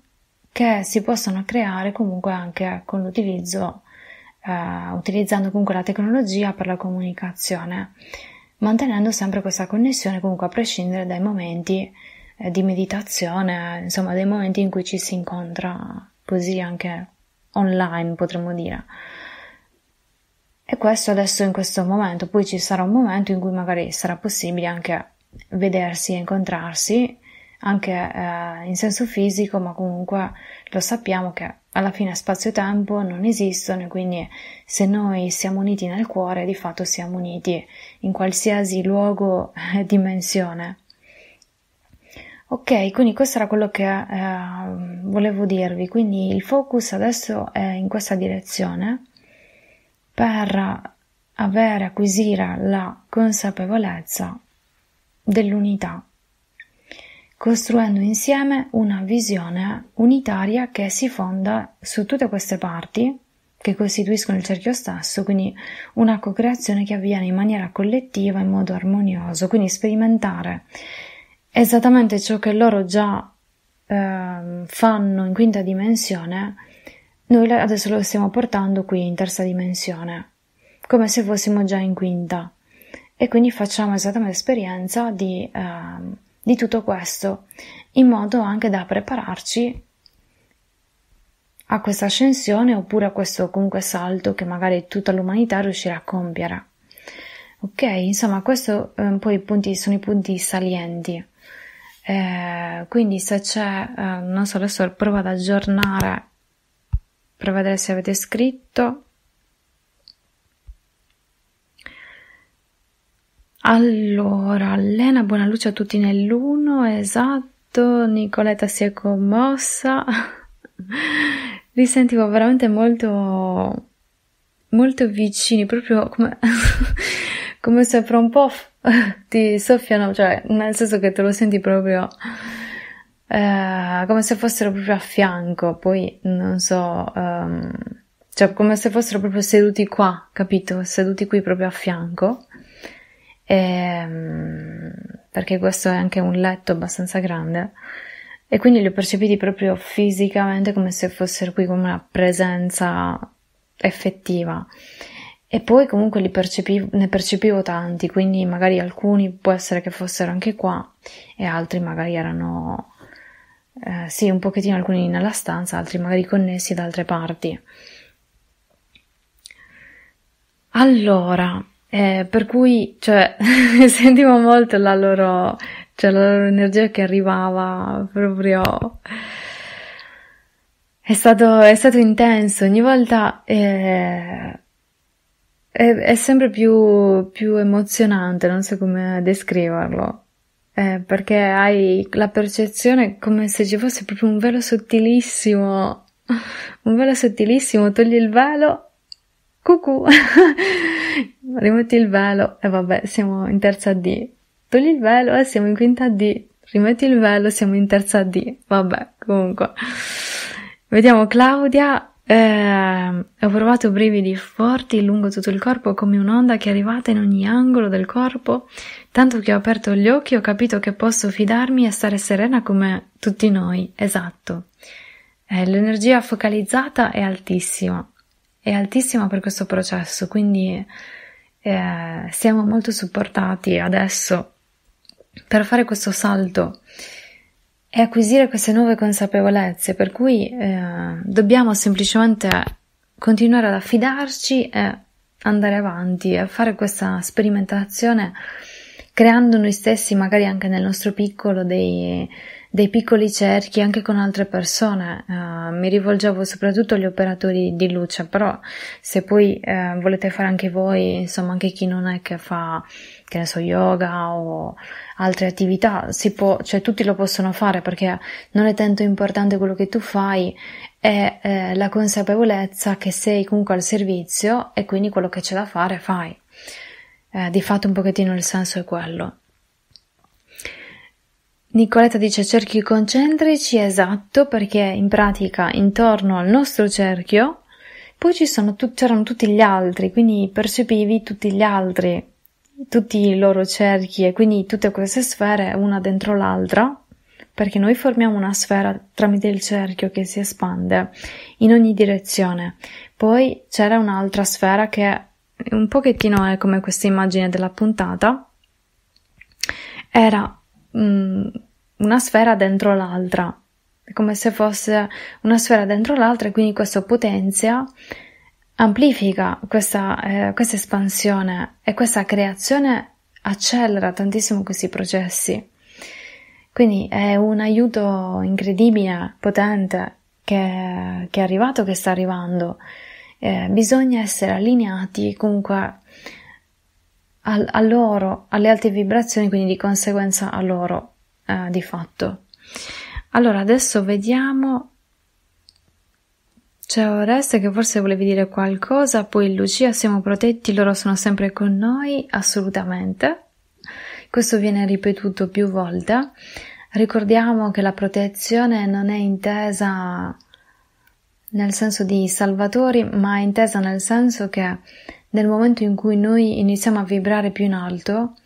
che si possono creare comunque anche con l'utilizzo, eh, utilizzando comunque la tecnologia per la comunicazione, mantenendo sempre questa connessione comunque a prescindere dai momenti eh, di meditazione, insomma dai momenti in cui ci si incontra così anche online potremmo dire. E questo adesso in questo momento, poi ci sarà un momento in cui magari sarà possibile anche vedersi e incontrarsi anche eh, in senso fisico, ma comunque lo sappiamo che alla fine spazio-tempo non esistono e quindi se noi siamo uniti nel cuore, di fatto siamo uniti in qualsiasi luogo e eh, dimensione. Ok, quindi questo era quello che eh, volevo dirvi, quindi il focus adesso è in questa direzione per avere, acquisire la consapevolezza dell'unità costruendo insieme una visione unitaria che si fonda su tutte queste parti che costituiscono il cerchio stesso, quindi una co-creazione che avviene in maniera collettiva, in modo armonioso, quindi sperimentare esattamente ciò che loro già eh, fanno in quinta dimensione, noi adesso lo stiamo portando qui in terza dimensione, come se fossimo già in quinta. E quindi facciamo esattamente l'esperienza di eh, di tutto questo, in modo anche da prepararci a questa ascensione oppure a questo comunque salto che magari tutta l'umanità riuscirà a compiere. Ok, insomma, questi eh, poi i punti, sono i punti salienti. Eh, quindi se c'è, eh, non so, adesso provo ad aggiornare per vedere se avete scritto. Allora, Lena buona luce a tutti nell'uno, esatto, Nicoletta si è commossa. [laughs] Li sentivo veramente molto, molto vicini, proprio come, [laughs] come se fra un po' [laughs] ti soffiano, cioè nel senso che te lo senti proprio eh, come se fossero proprio a fianco, poi non so, um, cioè come se fossero proprio seduti qua, capito? Seduti qui proprio a fianco e, ehm, perché questo è anche un letto abbastanza grande e quindi li ho percepiti proprio fisicamente come se fossero qui come una presenza effettiva e poi comunque percepivo, ne percepivo tanti quindi magari alcuni può essere che fossero anche qua e altri magari erano eh, sì un pochettino alcuni nella stanza altri magari connessi da altre parti allora eh, per cui, cioè, [laughs] sentivo molto la loro, cioè, la loro energia che arrivava proprio... È stato, è stato intenso, ogni volta eh, è, è, sempre più, più, emozionante, non so come descriverlo, eh, perché hai la percezione come se ci fosse proprio un velo sottilissimo, [laughs] un velo sottilissimo, togli il velo cucù, [laughs] rimetti il velo e vabbè siamo in terza D, togli il velo e eh, siamo in quinta D, rimetti il velo siamo in terza D, vabbè comunque. Vediamo Claudia, eh, ho provato brividi forti lungo tutto il corpo come un'onda che è arrivata in ogni angolo del corpo, tanto che ho aperto gli occhi ho capito che posso fidarmi e stare serena come tutti noi, esatto. Eh, l'energia focalizzata è altissima, è altissima per questo processo, quindi eh, siamo molto supportati adesso per fare questo salto e acquisire queste nuove consapevolezze, per cui eh, dobbiamo semplicemente continuare ad affidarci e andare avanti e fare questa sperimentazione creando noi stessi, magari anche nel nostro piccolo, dei, dei piccoli cerchi anche con altre persone, uh, mi rivolgevo soprattutto agli operatori di luce, però se poi uh, volete fare anche voi, insomma anche chi non è che fa, che ne so, yoga o altre attività, si può, cioè tutti lo possono fare perché non è tanto importante quello che tu fai, è eh, la consapevolezza che sei comunque al servizio e quindi quello che c'è da fare fai. Eh, di fatto un pochettino il senso è quello. Nicoletta dice cerchi concentrici, esatto, perché in pratica intorno al nostro cerchio poi tu- c'erano tutti gli altri, quindi percepivi tutti gli altri, tutti i loro cerchi e quindi tutte queste sfere una dentro l'altra, perché noi formiamo una sfera tramite il cerchio che si espande in ogni direzione. Poi c'era un'altra sfera che un pochettino è come questa immagine della puntata, era mm, una sfera dentro l'altra, è come se fosse una sfera dentro l'altra e quindi questo potenzia, amplifica questa, eh, questa espansione e questa creazione accelera tantissimo questi processi. Quindi è un aiuto incredibile, potente, che, che è arrivato, che sta arrivando. Eh, bisogna essere allineati comunque al, a loro, alle alte vibrazioni, quindi di conseguenza a loro eh, di fatto. Allora, adesso vediamo. C'è Oreste che forse volevi dire qualcosa, poi Lucia siamo protetti, loro sono sempre con noi, assolutamente. Questo viene ripetuto più volte. Ricordiamo che la protezione non è intesa nel senso di salvatori, ma è intesa nel senso che nel momento in cui noi iniziamo a vibrare più in alto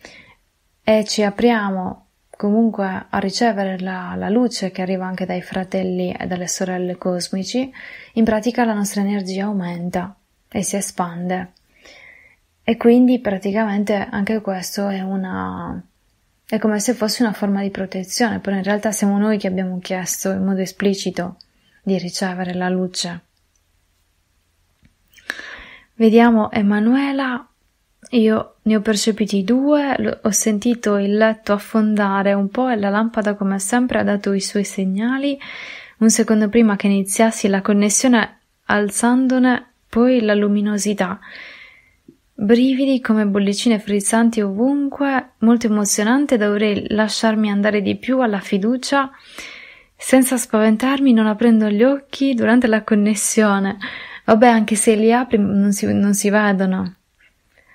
e ci apriamo comunque a ricevere la, la, luce che arriva anche dai fratelli e dalle sorelle cosmici, in pratica la nostra energia aumenta e si espande. E quindi praticamente anche questo è una... è come se fosse una forma di protezione, però in realtà siamo noi che abbiamo chiesto in modo esplicito di ricevere la luce. Vediamo Emanuela io ne ho percepiti due, ho sentito il letto affondare un po' e la lampada come sempre ha dato i suoi segnali, un secondo prima che iniziassi la connessione alzandone poi la luminosità. Brividi come bollicine frizzanti ovunque, molto emozionante, dovrei lasciarmi andare di più alla fiducia. Senza spaventarmi, non aprendo gli occhi durante la connessione. Vabbè, anche se li apri non si, non si vedono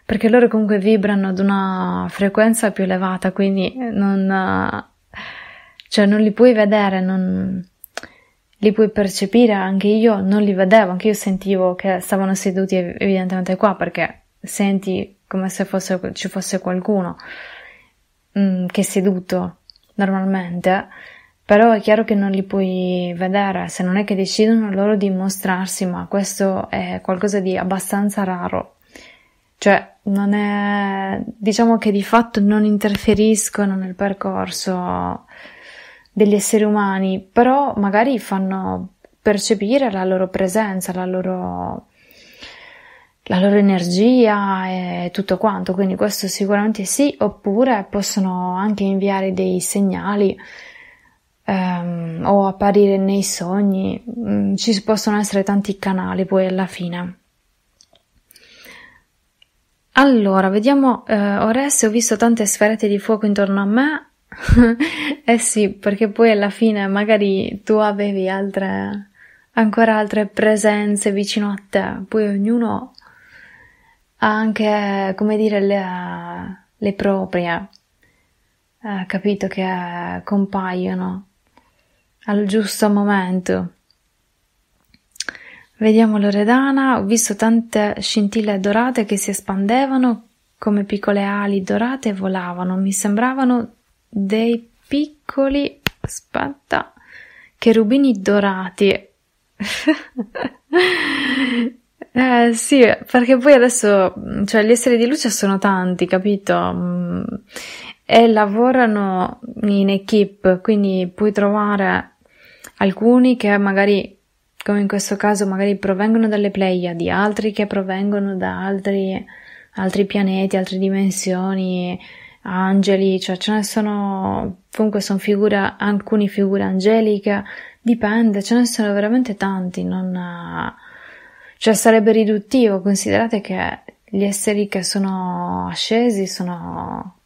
perché loro comunque vibrano ad una frequenza più elevata, quindi non, cioè non li puoi vedere, non li puoi percepire, anche io non li vedevo, anche io sentivo che stavano seduti evidentemente qua perché senti come se fosse, ci fosse qualcuno mh, mm, che è seduto normalmente, però è chiaro che non li puoi vedere, se non è che decidono loro di mostrarsi, ma questo è qualcosa di abbastanza raro cioè, non è, diciamo che di fatto non interferiscono nel percorso degli esseri umani, però magari fanno percepire la loro presenza, la loro, la loro energia e tutto quanto, quindi questo sicuramente sì, oppure possono anche inviare dei segnali ehm, o apparire nei sogni, mm, ci possono essere tanti canali poi alla fine. Allora, vediamo eh, ora ho visto tante sferette di fuoco intorno a me. [laughs] eh sì, perché poi alla fine magari tu avevi altre, ancora altre presenze vicino a te, poi ognuno ha anche, come dire, le, le proprie, eh, capito, che compaiono al giusto momento. Vediamo l'oredana, ho visto tante scintille dorate che si espandevano come piccole ali dorate e volavano. Mi sembravano dei piccoli, aspetta, cherubini dorati. [laughs] eh, sì, perché poi adesso, cioè gli esseri di luce sono tanti, capito? Mm. E lavorano in equip, quindi puoi trovare alcuni che magari come in questo caso magari provengono dalle Pleiadi, altri che provengono da altri, altri pianeti, altre dimensioni, angeli, cioè ce ne sono, comunque sono figura, alcune figure angeliche, dipende, ce ne sono veramente tanti, non, cioè sarebbe riduttivo, considerate che gli esseri che sono ascesi sono,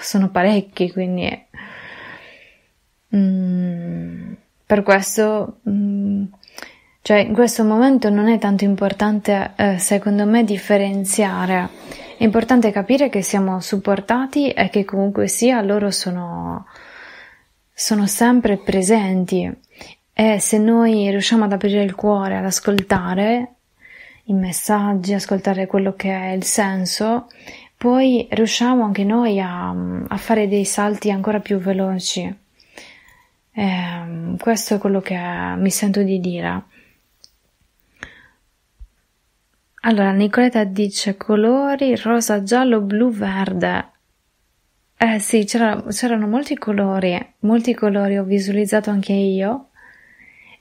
sono parecchi, quindi... Mm, per questo mm, cioè, in questo momento non è tanto importante, eh, secondo me, differenziare. È importante capire che siamo supportati e che comunque sia loro sono, sono sempre presenti. E se noi riusciamo ad aprire il cuore, ad ascoltare i messaggi, ascoltare quello che è il senso, poi riusciamo anche noi a, a fare dei salti ancora più veloci. E ehm, questo è quello che mi sento di dire. Allora, Nicoletta dice colori rosa, giallo, blu, verde. Eh sì, c'era, c'erano molti colori, molti colori ho visualizzato anche io.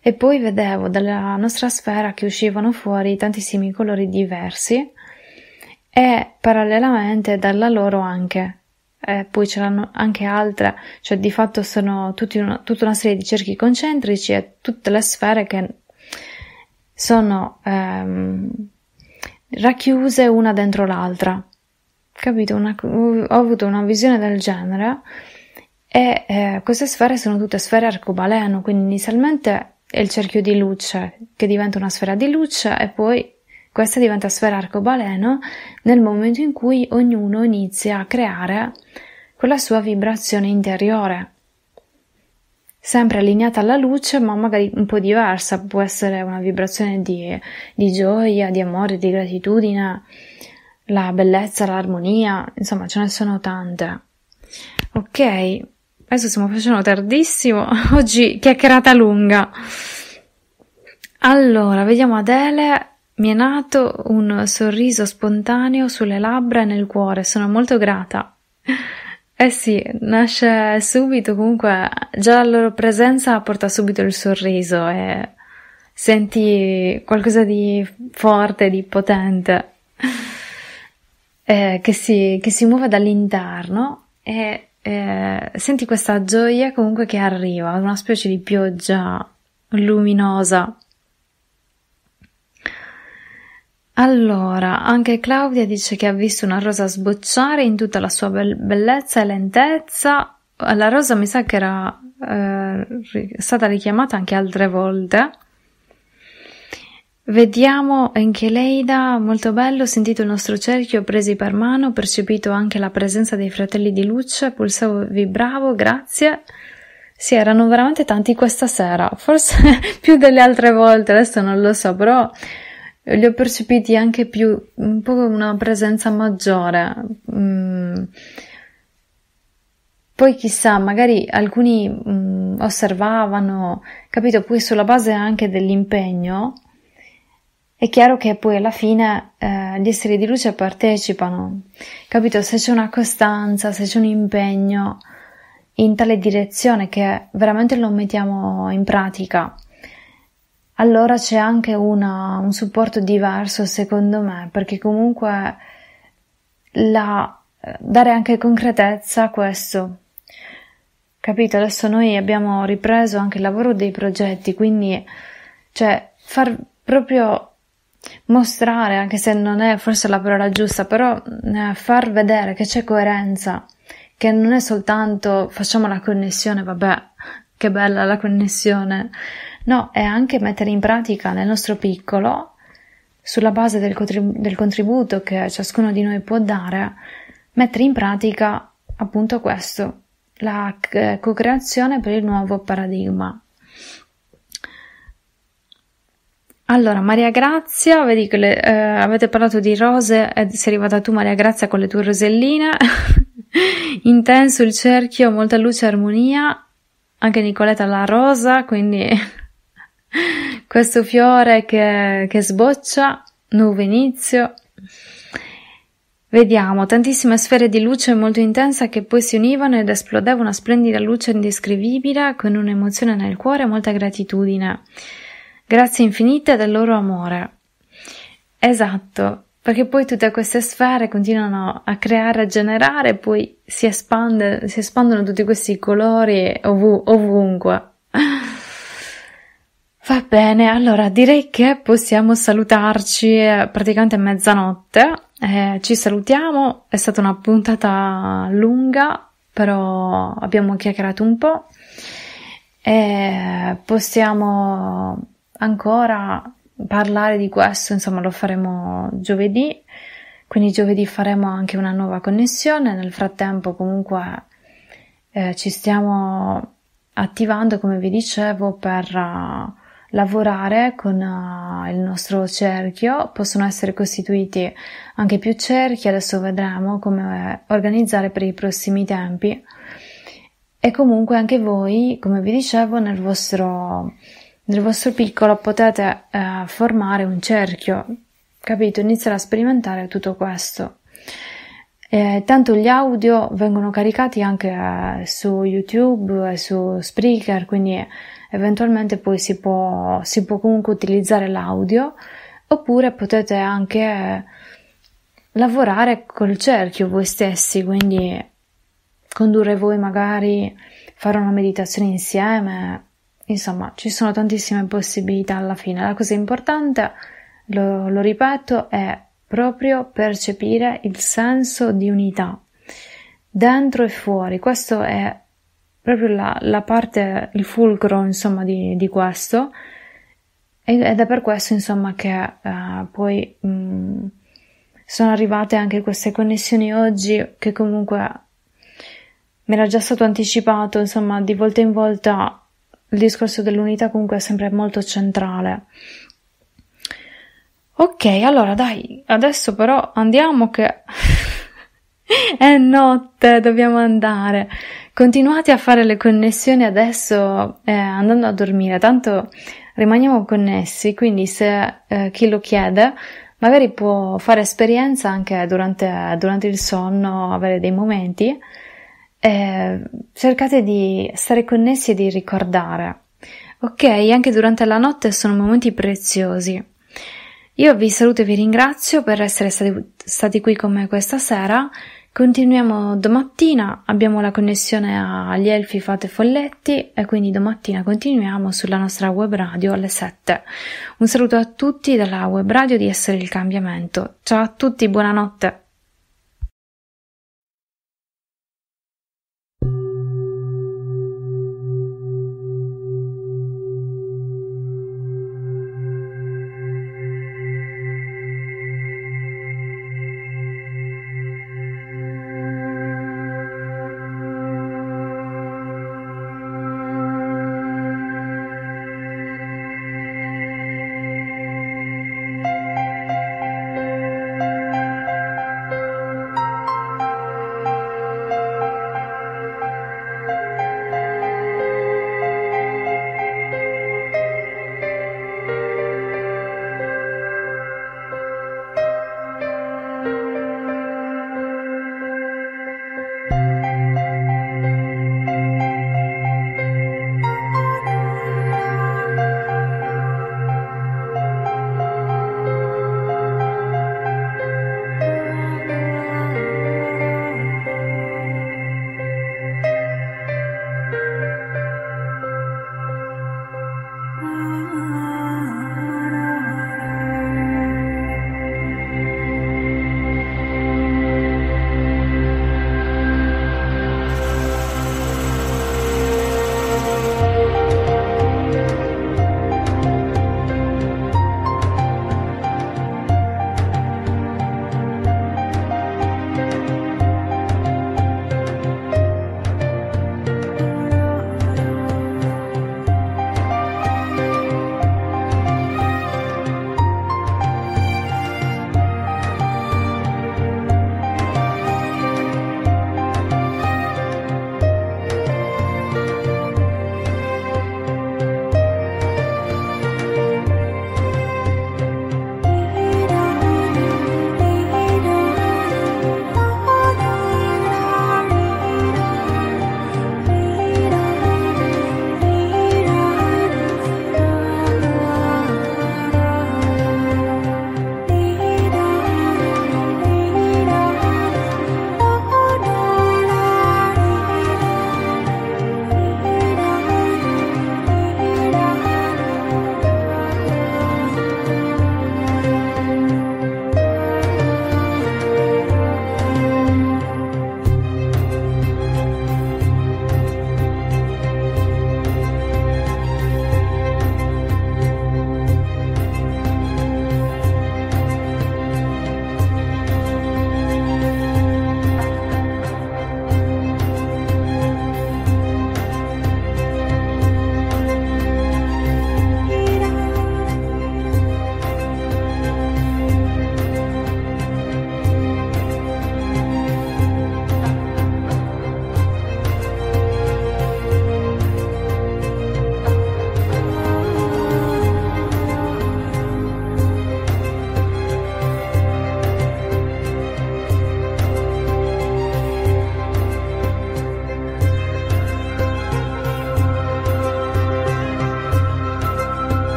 E poi vedevo dalla nostra sfera che uscivano fuori tantissimi colori diversi e parallelamente dalla loro anche. E eh, poi c'erano anche altre, cioè di fatto sono una, tutta una serie di cerchi concentrici e tutte le sfere che sono ehm, racchiuse una dentro l'altra. Capito? Una, ho avuto una visione del genere e eh, queste sfere sono tutte sfere arcobaleno, quindi inizialmente è il cerchio di luce che diventa una sfera di luce e poi questa diventa sfera arcobaleno nel momento in cui ognuno inizia a creare quella sua vibrazione interiore sempre allineata alla luce, ma magari un po' diversa, può essere una vibrazione di, di gioia, di amore, di gratitudine, la bellezza, l'armonia, insomma ce ne sono tante. Ok, adesso stiamo facendo tardissimo, [laughs] oggi chiacchierata lunga. Allora, vediamo Adele. Mi è nato un sorriso spontaneo sulle labbra e nel cuore, sono molto grata. Eh sì, nasce subito, comunque già la loro presenza porta subito il sorriso e senti qualcosa di forte, di potente, [laughs] eh, che, si, che, si, muove dall'interno e eh, senti questa gioia comunque che arriva, una specie di pioggia luminosa Allora, anche Claudia dice che ha visto una rosa sbocciare in tutta la sua bellezza e lentezza. La rosa mi sa che era eh, stata richiamata anche altre volte. Vediamo anche Leida, molto bello, sentito il nostro cerchio, presi per mano, percepito anche la presenza dei fratelli di luce, pulsavo, vibravo, grazie. Sì, erano veramente tanti questa sera, forse [laughs] più delle altre volte, adesso non lo so, però li ho percepiti anche più un po' una presenza maggiore. Mm. Poi chissà, magari alcuni mm, osservavano, capito? Poi sulla base anche dell'impegno, è chiaro che poi alla fine eh, gli esseri di luce partecipano, capito? Se c'è una costanza, se c'è un impegno in tale direzione che veramente lo mettiamo in pratica allora c'è anche una, un supporto diverso secondo me, perché comunque la, dare anche concretezza a questo. Capito? Adesso noi abbiamo ripreso anche il lavoro dei progetti, quindi cioè far proprio mostrare, anche se non è forse la parola giusta, però eh, far vedere che c'è coerenza, che non è soltanto facciamo la connessione, vabbè, che bella la connessione, No, è anche mettere in pratica nel nostro piccolo, sulla base del, contribu- del contributo che ciascuno di noi può dare, mettere in pratica appunto questo, la eh, co-creazione per il nuovo paradigma. Allora, Maria Grazia, vedi che le, eh, avete parlato di rose ed sei arrivata tu, Maria Grazia, con le tue roselline. [laughs] Intenso il cerchio, molta luce e armonia. Anche Nicoletta la rosa, quindi questo fiore che, che sboccia, nuovo inizio. Vediamo tantissime sfere di luce molto intensa che poi si univano ed esplodeva una splendida luce indescrivibile con un'emozione nel cuore e molta gratitudine. Grazie infinite del loro amore. Esatto, perché poi tutte queste sfere continuano a creare, a generare, poi si, espande, si espandono tutti questi colori ov- ovunque. Va bene, allora direi che possiamo salutarci eh, praticamente a mezzanotte. Eh, ci salutiamo, è stata una puntata lunga, però abbiamo chiacchierato un po' e possiamo ancora parlare di questo, insomma lo faremo giovedì, quindi giovedì faremo anche una nuova connessione, nel frattempo comunque eh, ci stiamo attivando, come vi dicevo, per... Uh, lavorare con uh, il nostro cerchio, possono essere costituiti anche più cerchi, adesso vedremo come organizzare per i prossimi tempi e comunque anche voi, come vi dicevo, nel vostro, nel vostro piccolo potete uh, formare un cerchio, capito? Iniziare a sperimentare tutto questo. Eh, tanto gli audio vengono caricati anche eh, su YouTube e eh, su Spreaker, quindi eventualmente poi si può, si può comunque utilizzare l'audio oppure potete anche eh, lavorare col cerchio voi stessi, quindi condurre voi magari, fare una meditazione insieme, insomma ci sono tantissime possibilità alla fine. La cosa importante, lo, lo ripeto, è proprio percepire il senso di unità dentro e fuori. Questo è proprio la, la parte, il fulcro, insomma, di, di questo. Ed è per questo, insomma, che eh, poi mh, mm, sono arrivate anche queste connessioni oggi, che comunque mi era già stato anticipato, insomma, di volta in volta il discorso dell'unità comunque è sempre molto centrale. Ok, allora dai, adesso però andiamo che [laughs] è notte, dobbiamo andare. Continuate a fare le connessioni adesso eh, andando a dormire, tanto rimaniamo connessi, quindi se eh, chi lo chiede magari può fare esperienza anche durante, durante il sonno, avere dei momenti. Eh, cercate di stare connessi e di ricordare. Ok, anche durante la notte sono momenti preziosi. Io vi saluto e vi ringrazio per essere stati, stati qui con me questa sera. Continuiamo domattina, abbiamo la connessione agli Elfi Fate Folletti e quindi domattina continuiamo sulla nostra web radio alle 7. Un saluto a tutti dalla web radio di Essere il Cambiamento. Ciao a tutti, buonanotte.